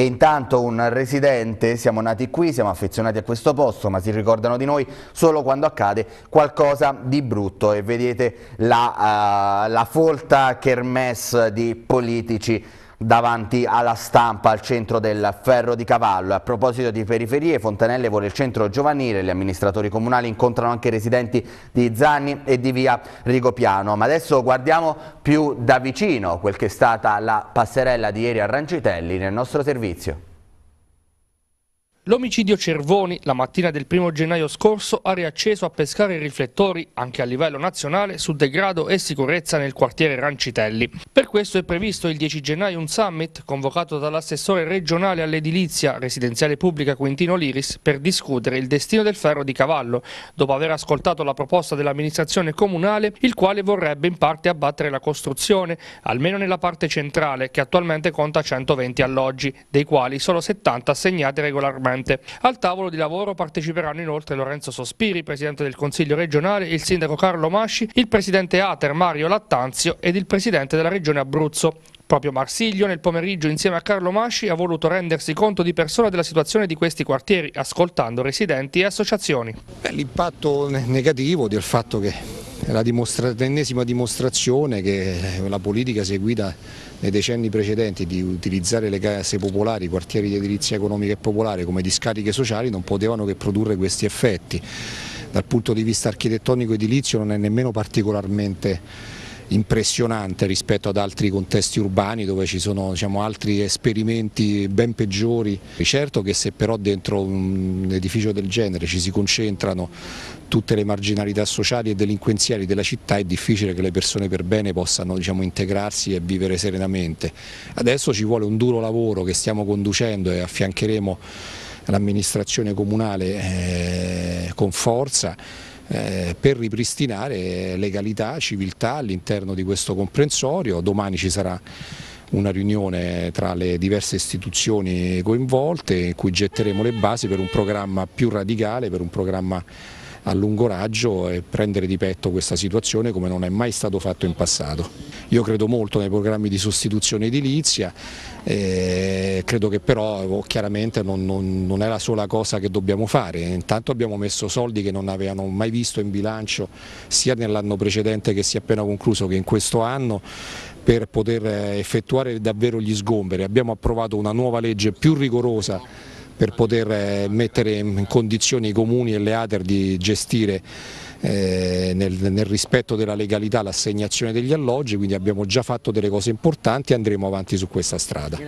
E intanto un residente, siamo nati qui, siamo affezionati a questo posto, ma si ricordano di noi solo quando accade qualcosa di brutto e vedete la, uh, la folta kermesse di politici davanti alla stampa al centro del Ferro di Cavallo. A proposito di periferie, Fontanelle vuole il centro giovanile, gli amministratori comunali incontrano anche i residenti di Zanni e di via Rigopiano. Ma adesso guardiamo più da vicino quel che è stata la passerella di ieri a Rancitelli nel nostro servizio. L'omicidio Cervoni, la mattina del 1 gennaio scorso, ha riacceso a pescare i riflettori, anche a livello nazionale, su degrado e sicurezza nel quartiere Rancitelli. Per questo è previsto il 10 gennaio un summit, convocato dall'assessore regionale all'edilizia residenziale pubblica Quintino Liris, per discutere il destino del ferro di cavallo, dopo aver ascoltato la proposta dell'amministrazione comunale, il quale vorrebbe in parte abbattere la costruzione, almeno nella parte centrale, che attualmente conta 120 alloggi, dei quali solo 70 assegnati regolarmente Brigante. Al tavolo di lavoro parteciperanno inoltre Lorenzo Sospiri, Presidente del Consiglio regionale, il Sindaco Carlo Masci, il Presidente Ater Mario Lattanzio ed il Presidente della Regione Abruzzo. Proprio Marsiglio nel pomeriggio insieme a Carlo Masci ha voluto rendersi conto di persona della situazione di questi quartieri, ascoltando residenti e associazioni. L'impatto negativo del fatto che è l'ennesima dimostra dimostrazione che la politica seguita nei decenni precedenti di utilizzare le case popolari, i quartieri di edilizia economica e popolare come discariche sociali non potevano che produrre questi effetti. Dal punto di vista architettonico edilizio non è nemmeno particolarmente impressionante rispetto ad altri contesti urbani dove ci sono diciamo, altri esperimenti ben peggiori. Certo che se però dentro un edificio del genere ci si concentrano tutte le marginalità sociali e delinquenziali della città è difficile che le persone per bene possano diciamo, integrarsi e vivere serenamente. Adesso ci vuole un duro lavoro che stiamo conducendo e affiancheremo l'amministrazione comunale eh, con forza eh, per ripristinare legalità, civiltà all'interno di questo comprensorio. Domani ci sarà una riunione tra le diverse istituzioni coinvolte in cui getteremo le basi per un programma più radicale, per un programma a lungo raggio e prendere di petto questa situazione come non è mai stato fatto in passato. Io credo molto nei programmi di sostituzione edilizia, eh, credo che però oh, chiaramente non, non, non è la sola cosa che dobbiamo fare, intanto abbiamo messo soldi che non avevano mai visto in bilancio sia nell'anno precedente che si è appena concluso che in questo anno per poter eh, effettuare davvero gli sgomberi. Abbiamo approvato una nuova legge più rigorosa per poter eh, mettere in condizioni i comuni e le ATER di gestire eh, nel, nel, rispetto della legalità l'assegnazione degli alloggi, quindi abbiamo già fatto delle cose importanti e andremo avanti su questa strada.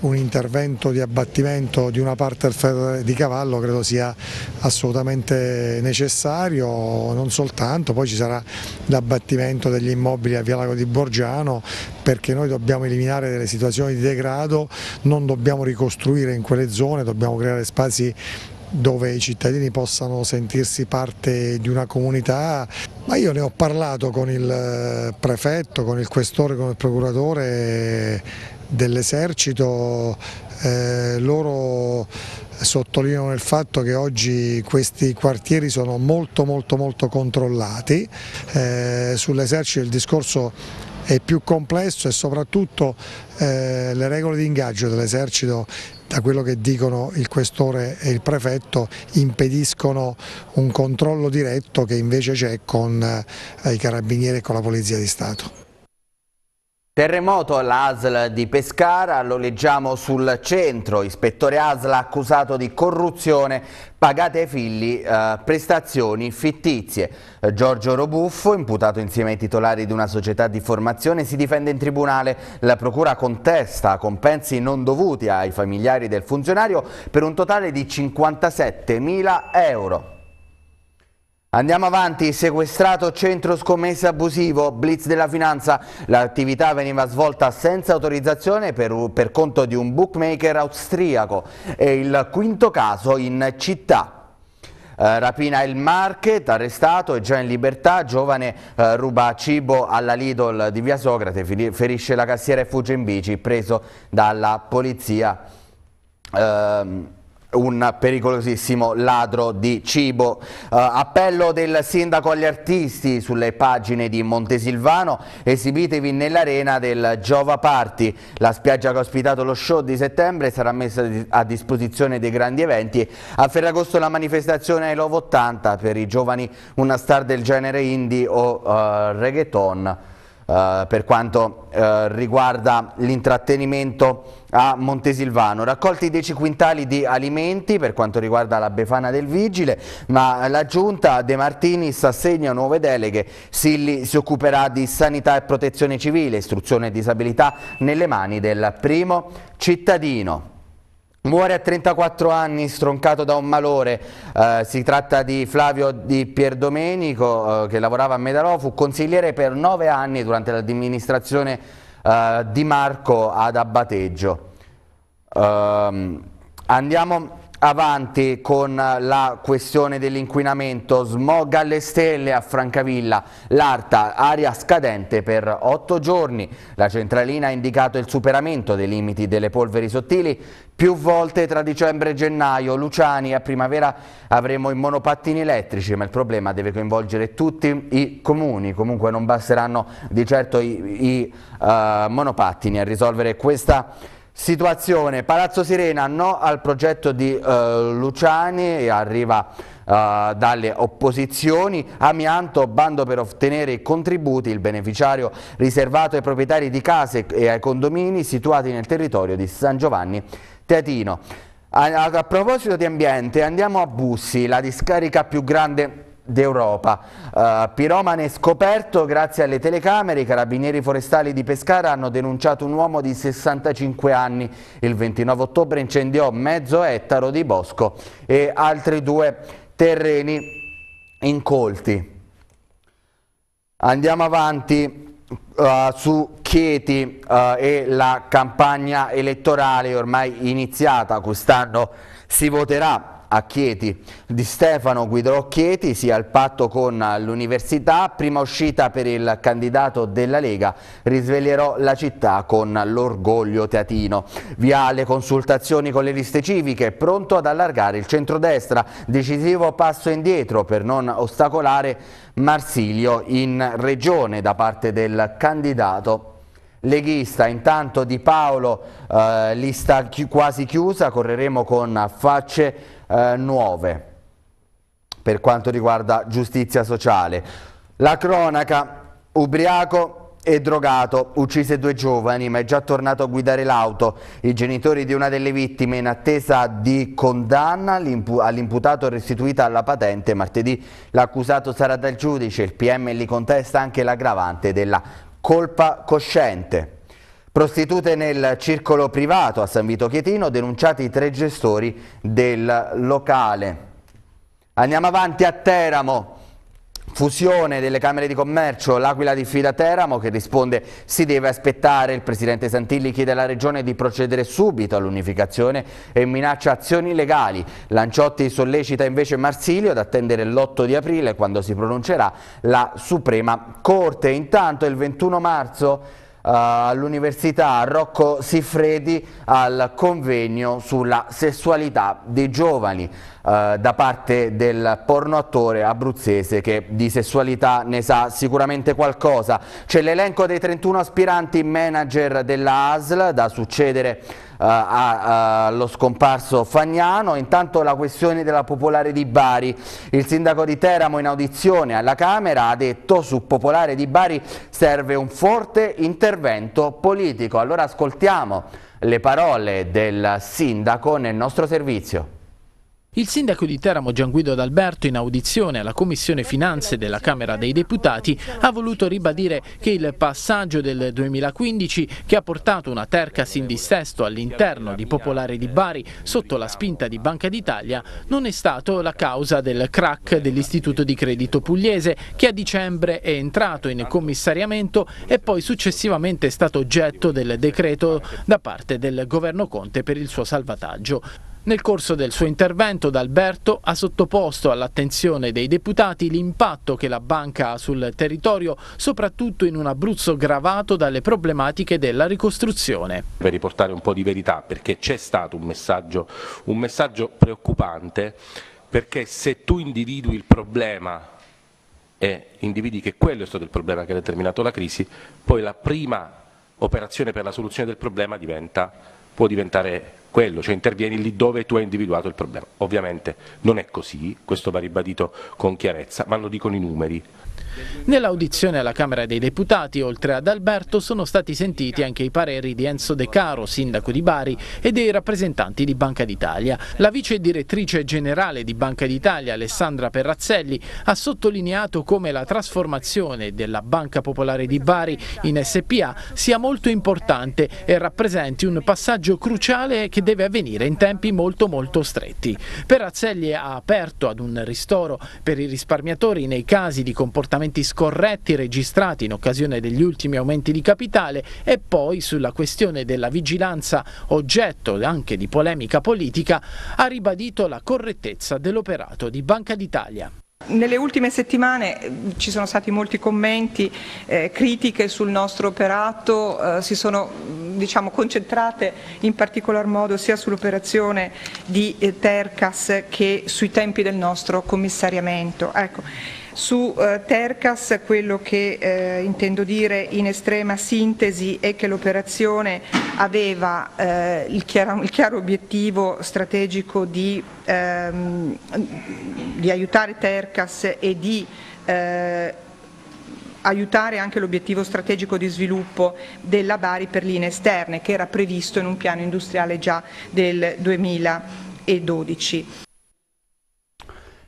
Un intervento di abbattimento di una parte del ferro di cavallo credo sia assolutamente necessario, non soltanto, poi ci sarà l'abbattimento degli immobili a Via Lago di Borgiano perché noi dobbiamo eliminare delle situazioni di degrado, non dobbiamo ricostruire in quelle zone, dobbiamo creare spazi dove i cittadini possano sentirsi parte di una comunità, ma io ne ho parlato con il eh, prefetto, con il questore, con il procuratore dell'esercito, eh, loro sottolineano il fatto che oggi questi quartieri sono molto molto molto controllati, eh, sull'esercito il discorso è più complesso e soprattutto eh, le regole di ingaggio dell'esercito da quello che dicono il questore e il prefetto impediscono un controllo diretto che invece c'è con eh, i carabinieri e con la Polizia di Stato. Terremoto all'ASL di Pescara, lo leggiamo sul centro, ispettore ASL accusato di corruzione, pagate ai figli eh, prestazioni fittizie. Eh, Giorgio Robuffo, imputato insieme ai titolari di una società di formazione, si difende in tribunale. La procura contesta compensi non dovuti ai familiari del funzionario per un totale di 57 mila euro. Andiamo avanti, sequestrato centro scommesse abusivo, blitz della finanza. L'attività veniva svolta senza autorizzazione per, per conto di un bookmaker austriaco. È il quinto caso in città. Uh, rapina il Market, arrestato e già in libertà, giovane uh, ruba cibo alla Lidl di via Socrate, ferisce la cassiera e fugge in bici, preso dalla polizia. Uh, un pericolosissimo ladro di cibo. Uh, appello del sindaco agli artisti sulle pagine di Montesilvano, esibitevi nell'arena del Giova Party. La spiaggia che ha ospitato lo show di settembre sarà messa a disposizione dei grandi eventi. A Ferragosto la manifestazione I Love 80 per i giovani, una star del genere indie o uh, reggaeton. Eh, per quanto uh, riguarda l'intrattenimento a Montesilvano. Raccolti 10 quintali di alimenti per quanto riguarda la Befana del Vigile, ma la Giunta De Martinis assegna nuove deleghe. Silli si occuperà di sanità e protezione civile, istruzione e disabilità nelle mani del primo cittadino. Muore a 34 anni stroncato da un malore, eh, si tratta di Flavio Di Pierdomenico eh, che lavorava a Medalò, fu consigliere per 9 anni durante l'amministrazione eh, di Marco ad Abbateggio. Ehm, andiamo avanti con la questione dell'inquinamento, smog alle stelle a Francavilla, l'Arta, aria scadente per otto giorni. La centralina ha indicato il superamento dei limiti delle polveri sottili più volte tra dicembre e gennaio. Luciani a primavera avremo i monopattini elettrici, ma il problema deve coinvolgere tutti i comuni. Comunque non basteranno di certo i, i uh, monopattini a risolvere questa situazione Situazione, Palazzo Sirena no al progetto di eh, Luciani, arriva eh, dalle opposizioni, amianto, bando per ottenere i contributi, il beneficiario riservato ai proprietari di case e ai condomini situati nel territorio di San Giovanni Teatino. A, a, a proposito di ambiente andiamo a Bussi, la discarica più grande d'Europa. Uh, piromane scoperto grazie alle telecamere, i carabinieri forestali di Pescara hanno denunciato un uomo di 65 anni. Il 29 ottobre incendiò mezzo ettaro di bosco e altri due terreni incolti. Andiamo avanti. Uh, su Chieti uh, e la campagna elettorale ormai iniziata, quest'anno si voterà a Chieti di Stefano Guidrò Chieti sia il patto con l'università, prima uscita per il candidato della Lega, risveglierò la città con l'orgoglio teatino. Via le consultazioni con le liste civiche, pronto ad allargare il centrodestra, decisivo passo indietro per non ostacolare Marsilio in regione da parte del candidato leghista. Intanto Di Paolo, eh, lista chi quasi chiusa, correremo con facce eh, nuove per quanto riguarda giustizia sociale. La cronaca, ubriaco e drogato, uccise due giovani ma è già tornato a guidare l'auto. I genitori di una delle vittime in attesa di condanna all'imputato restituita la patente. Martedì l'accusato sarà dal giudice, il PM li contesta anche l'aggravante della colpa cosciente. Prostitute nel circolo privato a San Vito Chietino, denunciati i tre gestori del locale. Andiamo avanti a Teramo. Fusione delle Camere di Commercio, l'Aquila diffida Teramo che risponde si deve aspettare, il Presidente Santilli chiede alla Regione di procedere subito all'unificazione e minaccia azioni legali. Lanciotti sollecita invece Marsilio ad attendere l'8 di aprile quando si pronuncerà la Suprema Corte. Intanto il 21 marzo all'Università Rocco Siffredi al convegno sulla sessualità dei giovani eh, da parte del porno attore abruzzese che di sessualità ne sa sicuramente qualcosa. C'è l'elenco dei 31 aspiranti manager della ASL da succedere eh, allo scomparso Fagnano. Intanto la questione della Popolare di Bari. Il sindaco di Teramo in audizione alla Camera ha detto su Popolare di Bari serve un forte intervento politico. Allora ascoltiamo le parole del sindaco nel nostro servizio. Il sindaco di Teramo Gianguido D'Alberto in audizione alla Commissione Finanze della Camera dei Deputati ha voluto ribadire che il passaggio del 2015 che ha portato una terca sin dissesto all'interno di Popolare di Bari sotto la spinta di Banca d'Italia non è stato la causa del crack dell'Istituto di Credito Pugliese che a dicembre è entrato in commissariamento e poi successivamente è stato oggetto del decreto da parte del governo Conte per il suo salvataggio. Nel corso del suo intervento D'Alberto ha sottoposto all'attenzione dei deputati l'impatto che la banca ha sul territorio, soprattutto in un Abruzzo gravato dalle problematiche della ricostruzione. Per riportare un po' di verità, perché c'è stato un messaggio, un messaggio preoccupante, perché se tu individui il problema e individui che quello è stato il problema che ha determinato la crisi, poi la prima operazione per la soluzione del problema diventa, può diventare quello, cioè intervieni lì dove tu hai individuato il problema. Ovviamente non è così, questo va ribadito con chiarezza, ma lo dicono i numeri. Nell'audizione alla Camera dei Deputati, oltre ad Alberto, sono stati sentiti anche i pareri di Enzo De Caro, sindaco di Bari, e dei rappresentanti di Banca d'Italia. La vice direttrice generale di Banca d'Italia, Alessandra Perrazzelli, ha sottolineato come la trasformazione della Banca Popolare di Bari in SPA sia molto importante e rappresenti un passaggio cruciale che deve avvenire in tempi molto molto stretti. Perazzelli ha aperto ad un ristoro per i risparmiatori nei casi di comportamenti scorretti registrati in occasione degli ultimi aumenti di capitale e poi sulla questione della vigilanza oggetto anche di polemica politica ha ribadito la correttezza dell'operato di Banca d'Italia. Nelle ultime settimane eh, ci sono stati molti commenti, eh, critiche sul nostro operato, eh, si sono mm, diciamo, concentrate in particolar modo sia sull'operazione di eh, Tercas che sui tempi del nostro commissariamento. Ecco. Su eh, Tercas quello che eh, intendo dire in estrema sintesi è che l'operazione aveva eh, il, chiaro, il, chiaro, obiettivo strategico di, ehm, di aiutare Tercas e di eh, aiutare anche l'obiettivo strategico di sviluppo della Bari per linee esterne che era previsto in un piano industriale già del 2012.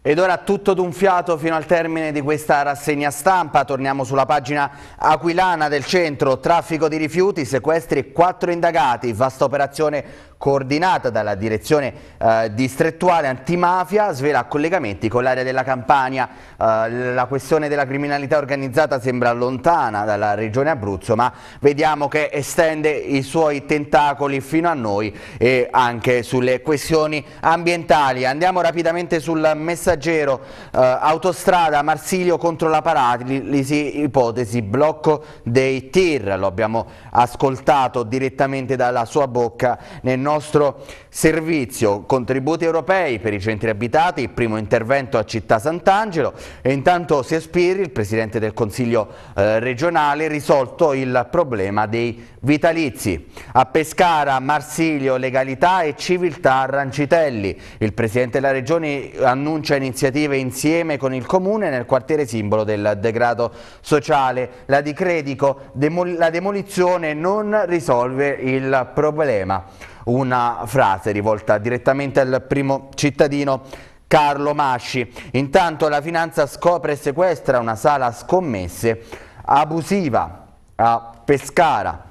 Ed ora tutto d'un fiato fino al termine di questa rassegna stampa, torniamo sulla pagina aquilana del centro, traffico di rifiuti, sequestri e quattro indagati, vasta operazione coordinata dalla direzione eh, distrettuale antimafia, svela collegamenti con l'area della Campania. Eh, la questione della criminalità organizzata sembra lontana dalla regione Abruzzo, ma vediamo che estende i suoi tentacoli fino a noi e anche sulle questioni ambientali. Andiamo rapidamente sul messaggero eh, autostrada Marsilio contro la paralisi, ipotesi blocco dei tir, lo abbiamo ascoltato direttamente dalla sua bocca nel nostro servizio. Contributi europei per i centri abitati, il primo intervento a Città Sant'Angelo e intanto Sespiri, il Presidente del Consiglio eh, regionale, risolto il problema dei vitalizi. A Pescara, Marsilio, Legalità e Civiltà Rancitelli. Il Presidente della Regione annuncia iniziative insieme con il Comune nel quartiere simbolo del degrado sociale. La di Credico, demol la demolizione non risolve il problema una frase rivolta direttamente al primo cittadino Carlo Masci. Intanto la finanza scopre e sequestra una sala scommesse abusiva a Pescara.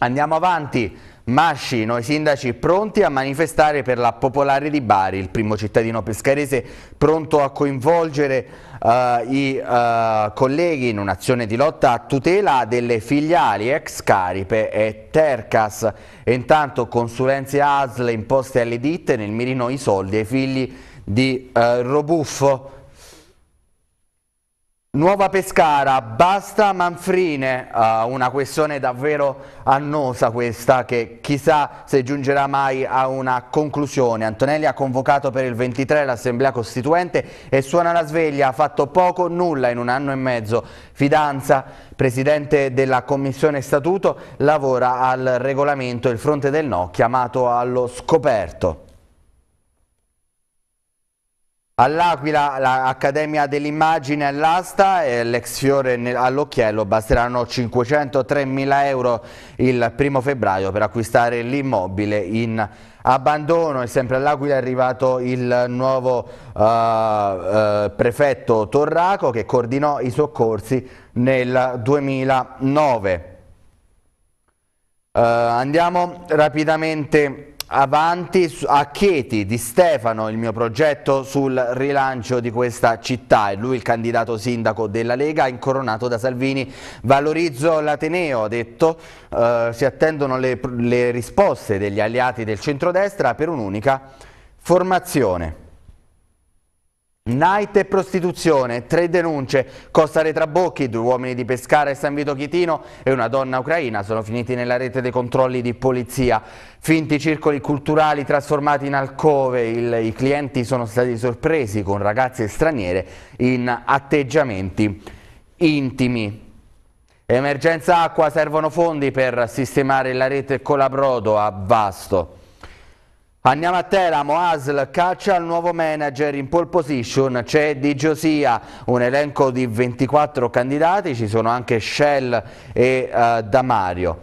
Andiamo avanti. Mascino, i sindaci pronti a manifestare per la Popolare di Bari, il primo cittadino pescarese pronto a coinvolgere uh, i uh, colleghi in un'azione di lotta a tutela delle filiali ex Caripe e Tercas. E intanto consulenze ASL imposte alle ditte, nel mirino i soldi ai figli di uh, Robuffo. Nuova Pescara, basta Manfrine, uh, una questione davvero annosa questa che chissà se giungerà mai a una conclusione. Antonelli ha convocato per il 23 l'assemblea costituente e suona la sveglia, ha fatto poco, nulla in un anno e mezzo. Fidanza, presidente della commissione statuto, lavora al regolamento il fronte del no chiamato allo scoperto. All'Aquila l'Accademia dell'Immagine all'asta e l'ex fiore all'occhiello basteranno 503 mila euro il primo febbraio per acquistare l'immobile in abbandono e sempre all'Aquila è arrivato il nuovo uh, uh, prefetto Torraco che coordinò i soccorsi nel 2009. Uh, eh, andiamo rapidamente avanti a Chieti di Stefano il mio progetto sul rilancio di questa città è lui il candidato sindaco della Lega incoronato da Salvini valorizzo l'Ateneo ha detto eh, si attendono le, le risposte degli alleati del centrodestra per un'unica formazione Night e prostituzione, tre denunce, Costa Retrabocchi, due uomini di Pescara e San Vito Chitino e una donna ucraina sono finiti nella rete dei controlli di polizia. Finti circoli culturali trasformati in alcove, Il, i clienti sono stati sorpresi con ragazze straniere in atteggiamenti intimi. Emergenza acqua, servono fondi per sistemare la rete Colabrodo a Vasto. Andiamo a Teramo, ASL caccia al nuovo manager, in pole position c'è Di Giosia, un elenco di 24 candidati, ci sono anche Shell e uh, eh, Damario.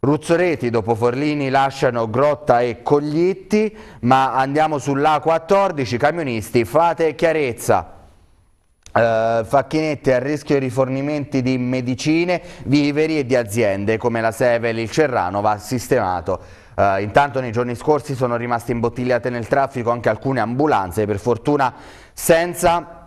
Ruzzoreti dopo Forlini lasciano Grotta e Coglitti, ma andiamo sull'A14, camionisti fate chiarezza. Uh, Facchinetti a rischio rifornimenti di medicine, viveri e di aziende come la Sevel, il Cerrano va sistemato Uh, intanto nei giorni scorsi sono rimaste imbottigliate nel traffico anche alcune ambulanze, per fortuna senza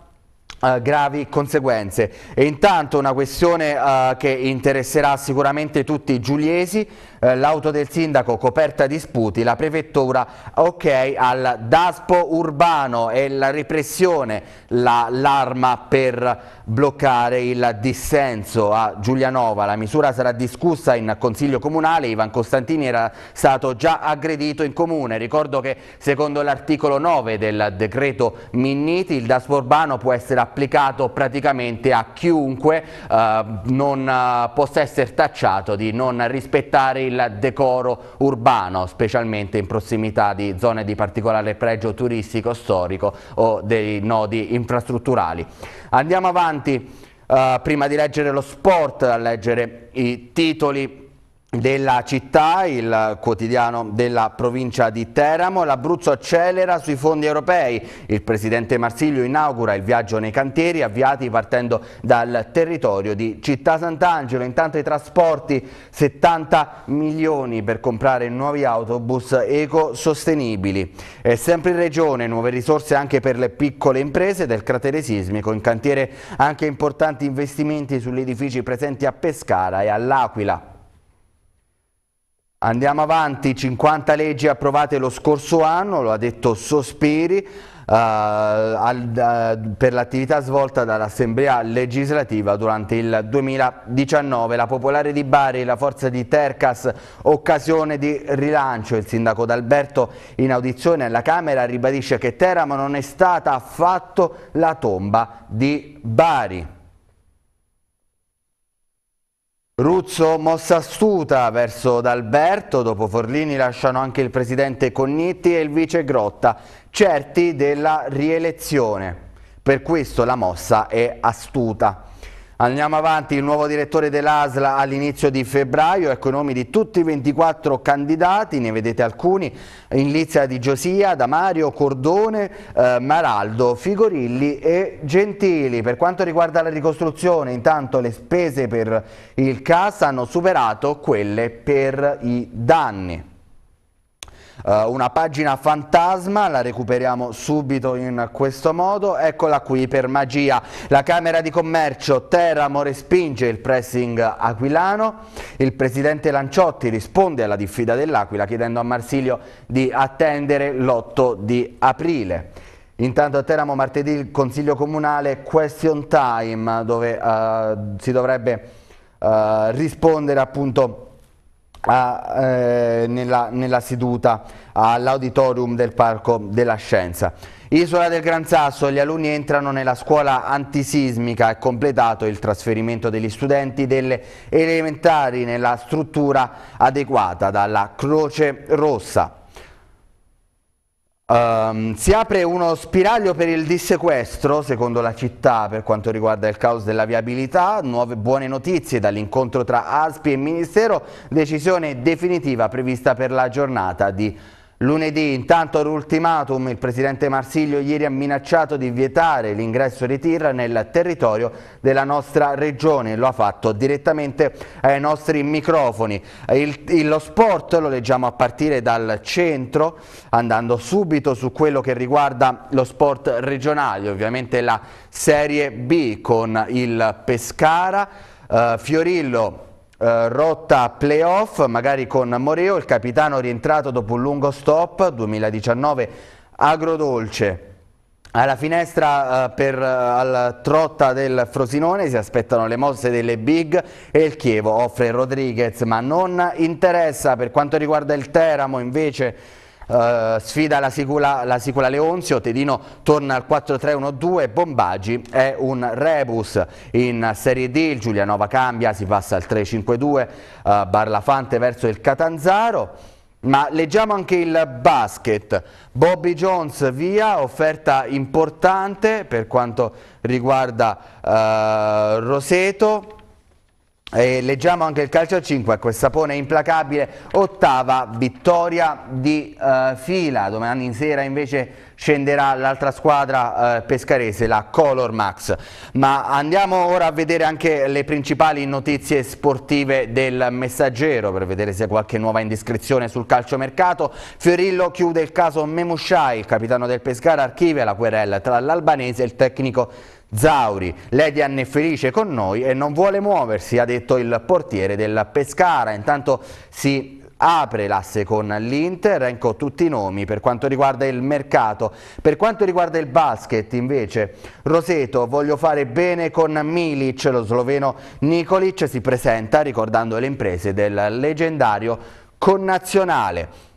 Uh, gravi conseguenze. E intanto una questione uh, che interesserà sicuramente tutti i giuliesi, uh, l'auto del sindaco coperta di sputi, la prefettura ok al daspo urbano e la repressione, l'arma la, per bloccare il dissenso a Giulianova. La misura sarà discussa in consiglio comunale, Ivan Costantini era stato già aggredito in comune. Ricordo che secondo l'articolo 9 del decreto Minniti il daspo urbano può essere applicato applicato praticamente a chiunque eh, non eh, possa essere tacciato di non rispettare il decoro urbano, specialmente in prossimità di zone di particolare pregio turistico, storico o dei nodi infrastrutturali. Andiamo avanti, eh, prima di leggere lo sport, a leggere i titoli della città, il quotidiano della provincia di Teramo, l'Abruzzo accelera sui fondi europei. Il presidente Marsiglio inaugura il viaggio nei cantieri avviati partendo dal territorio di Città Sant'Angelo. Intanto i trasporti 70 milioni per comprare nuovi autobus ecosostenibili. è sempre in regione nuove risorse anche per le piccole imprese del cratere sismico, in cantiere anche importanti investimenti sugli edifici presenti a Pescara e all'Aquila. Andiamo avanti, 50 leggi approvate lo scorso anno, lo ha detto Sospiri, eh, al, eh, per l'attività svolta dall'Assemblea legislativa durante il 2019. La Popolare di Bari, la forza di Tercas, occasione di rilancio. Il sindaco D'Alberto in audizione alla Camera ribadisce che Teramo non è stata affatto la tomba di Bari. Ruzzo mossa astuta verso D'Alberto, dopo Forlini lasciano anche il presidente Cognitti e il vice Grotta, certi della rielezione. Per questo la mossa è astuta. Andiamo avanti, il nuovo direttore dell'ASLA all'inizio di febbraio, ecco i nomi di tutti i 24 candidati, ne vedete alcuni, in lizza di Giosia, Damario, Cordone, eh, Maraldo, Figorilli e Gentili. Per quanto riguarda la ricostruzione, intanto le spese per il CAS hanno superato quelle per i danni. Uh, una pagina fantasma, la recuperiamo subito in questo modo, eccola qui per magia, la Camera di Commercio Teramo respinge il pressing aquilano, il Presidente Lanciotti risponde alla diffida dell'Aquila chiedendo a Marsilio di attendere l'8 di aprile. Intanto a Teramo martedì il Consiglio Comunale Question Time dove uh, si dovrebbe uh, rispondere appunto a a, eh, nella, nella, seduta all'auditorium del Parco della Scienza. Isola del Gran Sasso, gli alunni entrano nella scuola antisismica e completato il trasferimento degli studenti delle elementari nella struttura adeguata dalla Croce Rossa. Um, si apre uno spiraglio per il dissequestro, secondo la città, per quanto riguarda il caos della viabilità. Nuove buone notizie dall'incontro tra ASPI e Ministero, decisione definitiva prevista per la giornata di Lunedì intanto l'ultimatum, il presidente Marsiglio ieri ha minacciato di vietare l'ingresso di Tirra nel territorio della nostra regione, lo ha fatto direttamente ai nostri microfoni. Il, il, lo sport lo leggiamo a partire dal centro, andando subito su quello che riguarda lo sport regionale, ovviamente la Serie B con il Pescara, eh, Fiorillo eh, rotta playoff, magari con Moreo, il capitano rientrato dopo un lungo stop, 2019 agrodolce. Alla finestra eh, per eh, al trotta del Frosinone si aspettano le mosse delle big e il Chievo offre Rodriguez ma non interessa per quanto riguarda il Teramo invece eh, sfida la Sicula, la Sicula Leonzio, Tedino torna al 4-3-1-2, Bombagi è un rebus in Serie D, il Giulianova cambia, si passa al 3-5-2, eh, Barlafante verso il Catanzaro. Ma leggiamo anche il basket, Bobby Jones via, offerta importante per quanto riguarda eh, Roseto, eh, leggiamo anche il calcio a 5, questa pone implacabile, ottava vittoria di eh, fila, domani sera invece scenderà l'altra squadra eh, pescarese, la Color Max. Ma andiamo ora a vedere anche le principali notizie sportive del messaggero per vedere se qualche nuova indiscrezione sul calciomercato. Fiorillo chiude il caso Memushai, il capitano del Pescara archivia la querella tra l'albanese e il tecnico Zauri, Ledian è felice con noi e non vuole muoversi, ha detto il portiere del Pescara. Intanto si apre l'asse con l'Inter, ecco tutti i nomi per quanto riguarda il mercato. Per quanto riguarda il basket invece, Roseto, voglio fare bene con Milic, lo sloveno Nikolic si presenta ricordando le imprese del leggendario connazionale.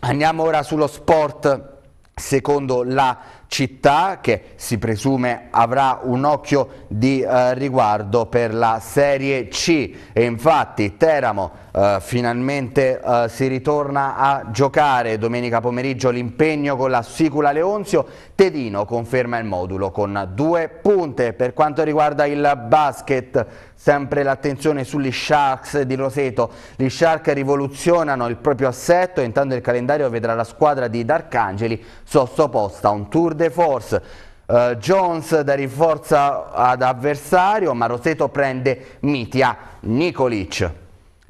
Andiamo ora sullo sport secondo la città che si presume avrà un occhio di eh, riguardo per la Serie C e infatti Teramo eh, finalmente eh, si ritorna a giocare domenica pomeriggio l'impegno con la Sicula Leonzio Tedino conferma il modulo con due punte per quanto riguarda il basket Sempre l'attenzione sugli Sharks di Roseto. Gli Sharks rivoluzionano il proprio assetto e intanto il calendario vedrà la squadra di D'Arcangeli sottoposta a un tour de force. Uh, Jones da rinforza ad avversario ma Roseto prende Mitia Nikolic.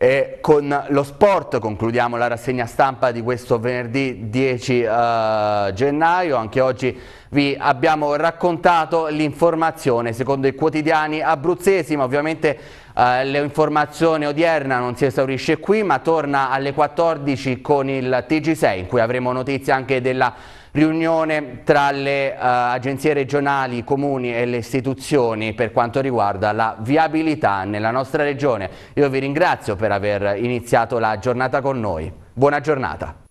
E con lo sport concludiamo la rassegna stampa di questo venerdì 10 uh, eh, gennaio, anche oggi vi abbiamo raccontato l'informazione secondo i quotidiani abruzzesi, ma ovviamente eh, l'informazione odierna non si esaurisce qui, ma torna alle 14 con il TG6 in cui avremo notizie anche della riunione tra le uh, agenzie regionali, comuni e le istituzioni per quanto riguarda la viabilità nella nostra regione. Io vi ringrazio per aver iniziato la giornata con noi. Buona giornata.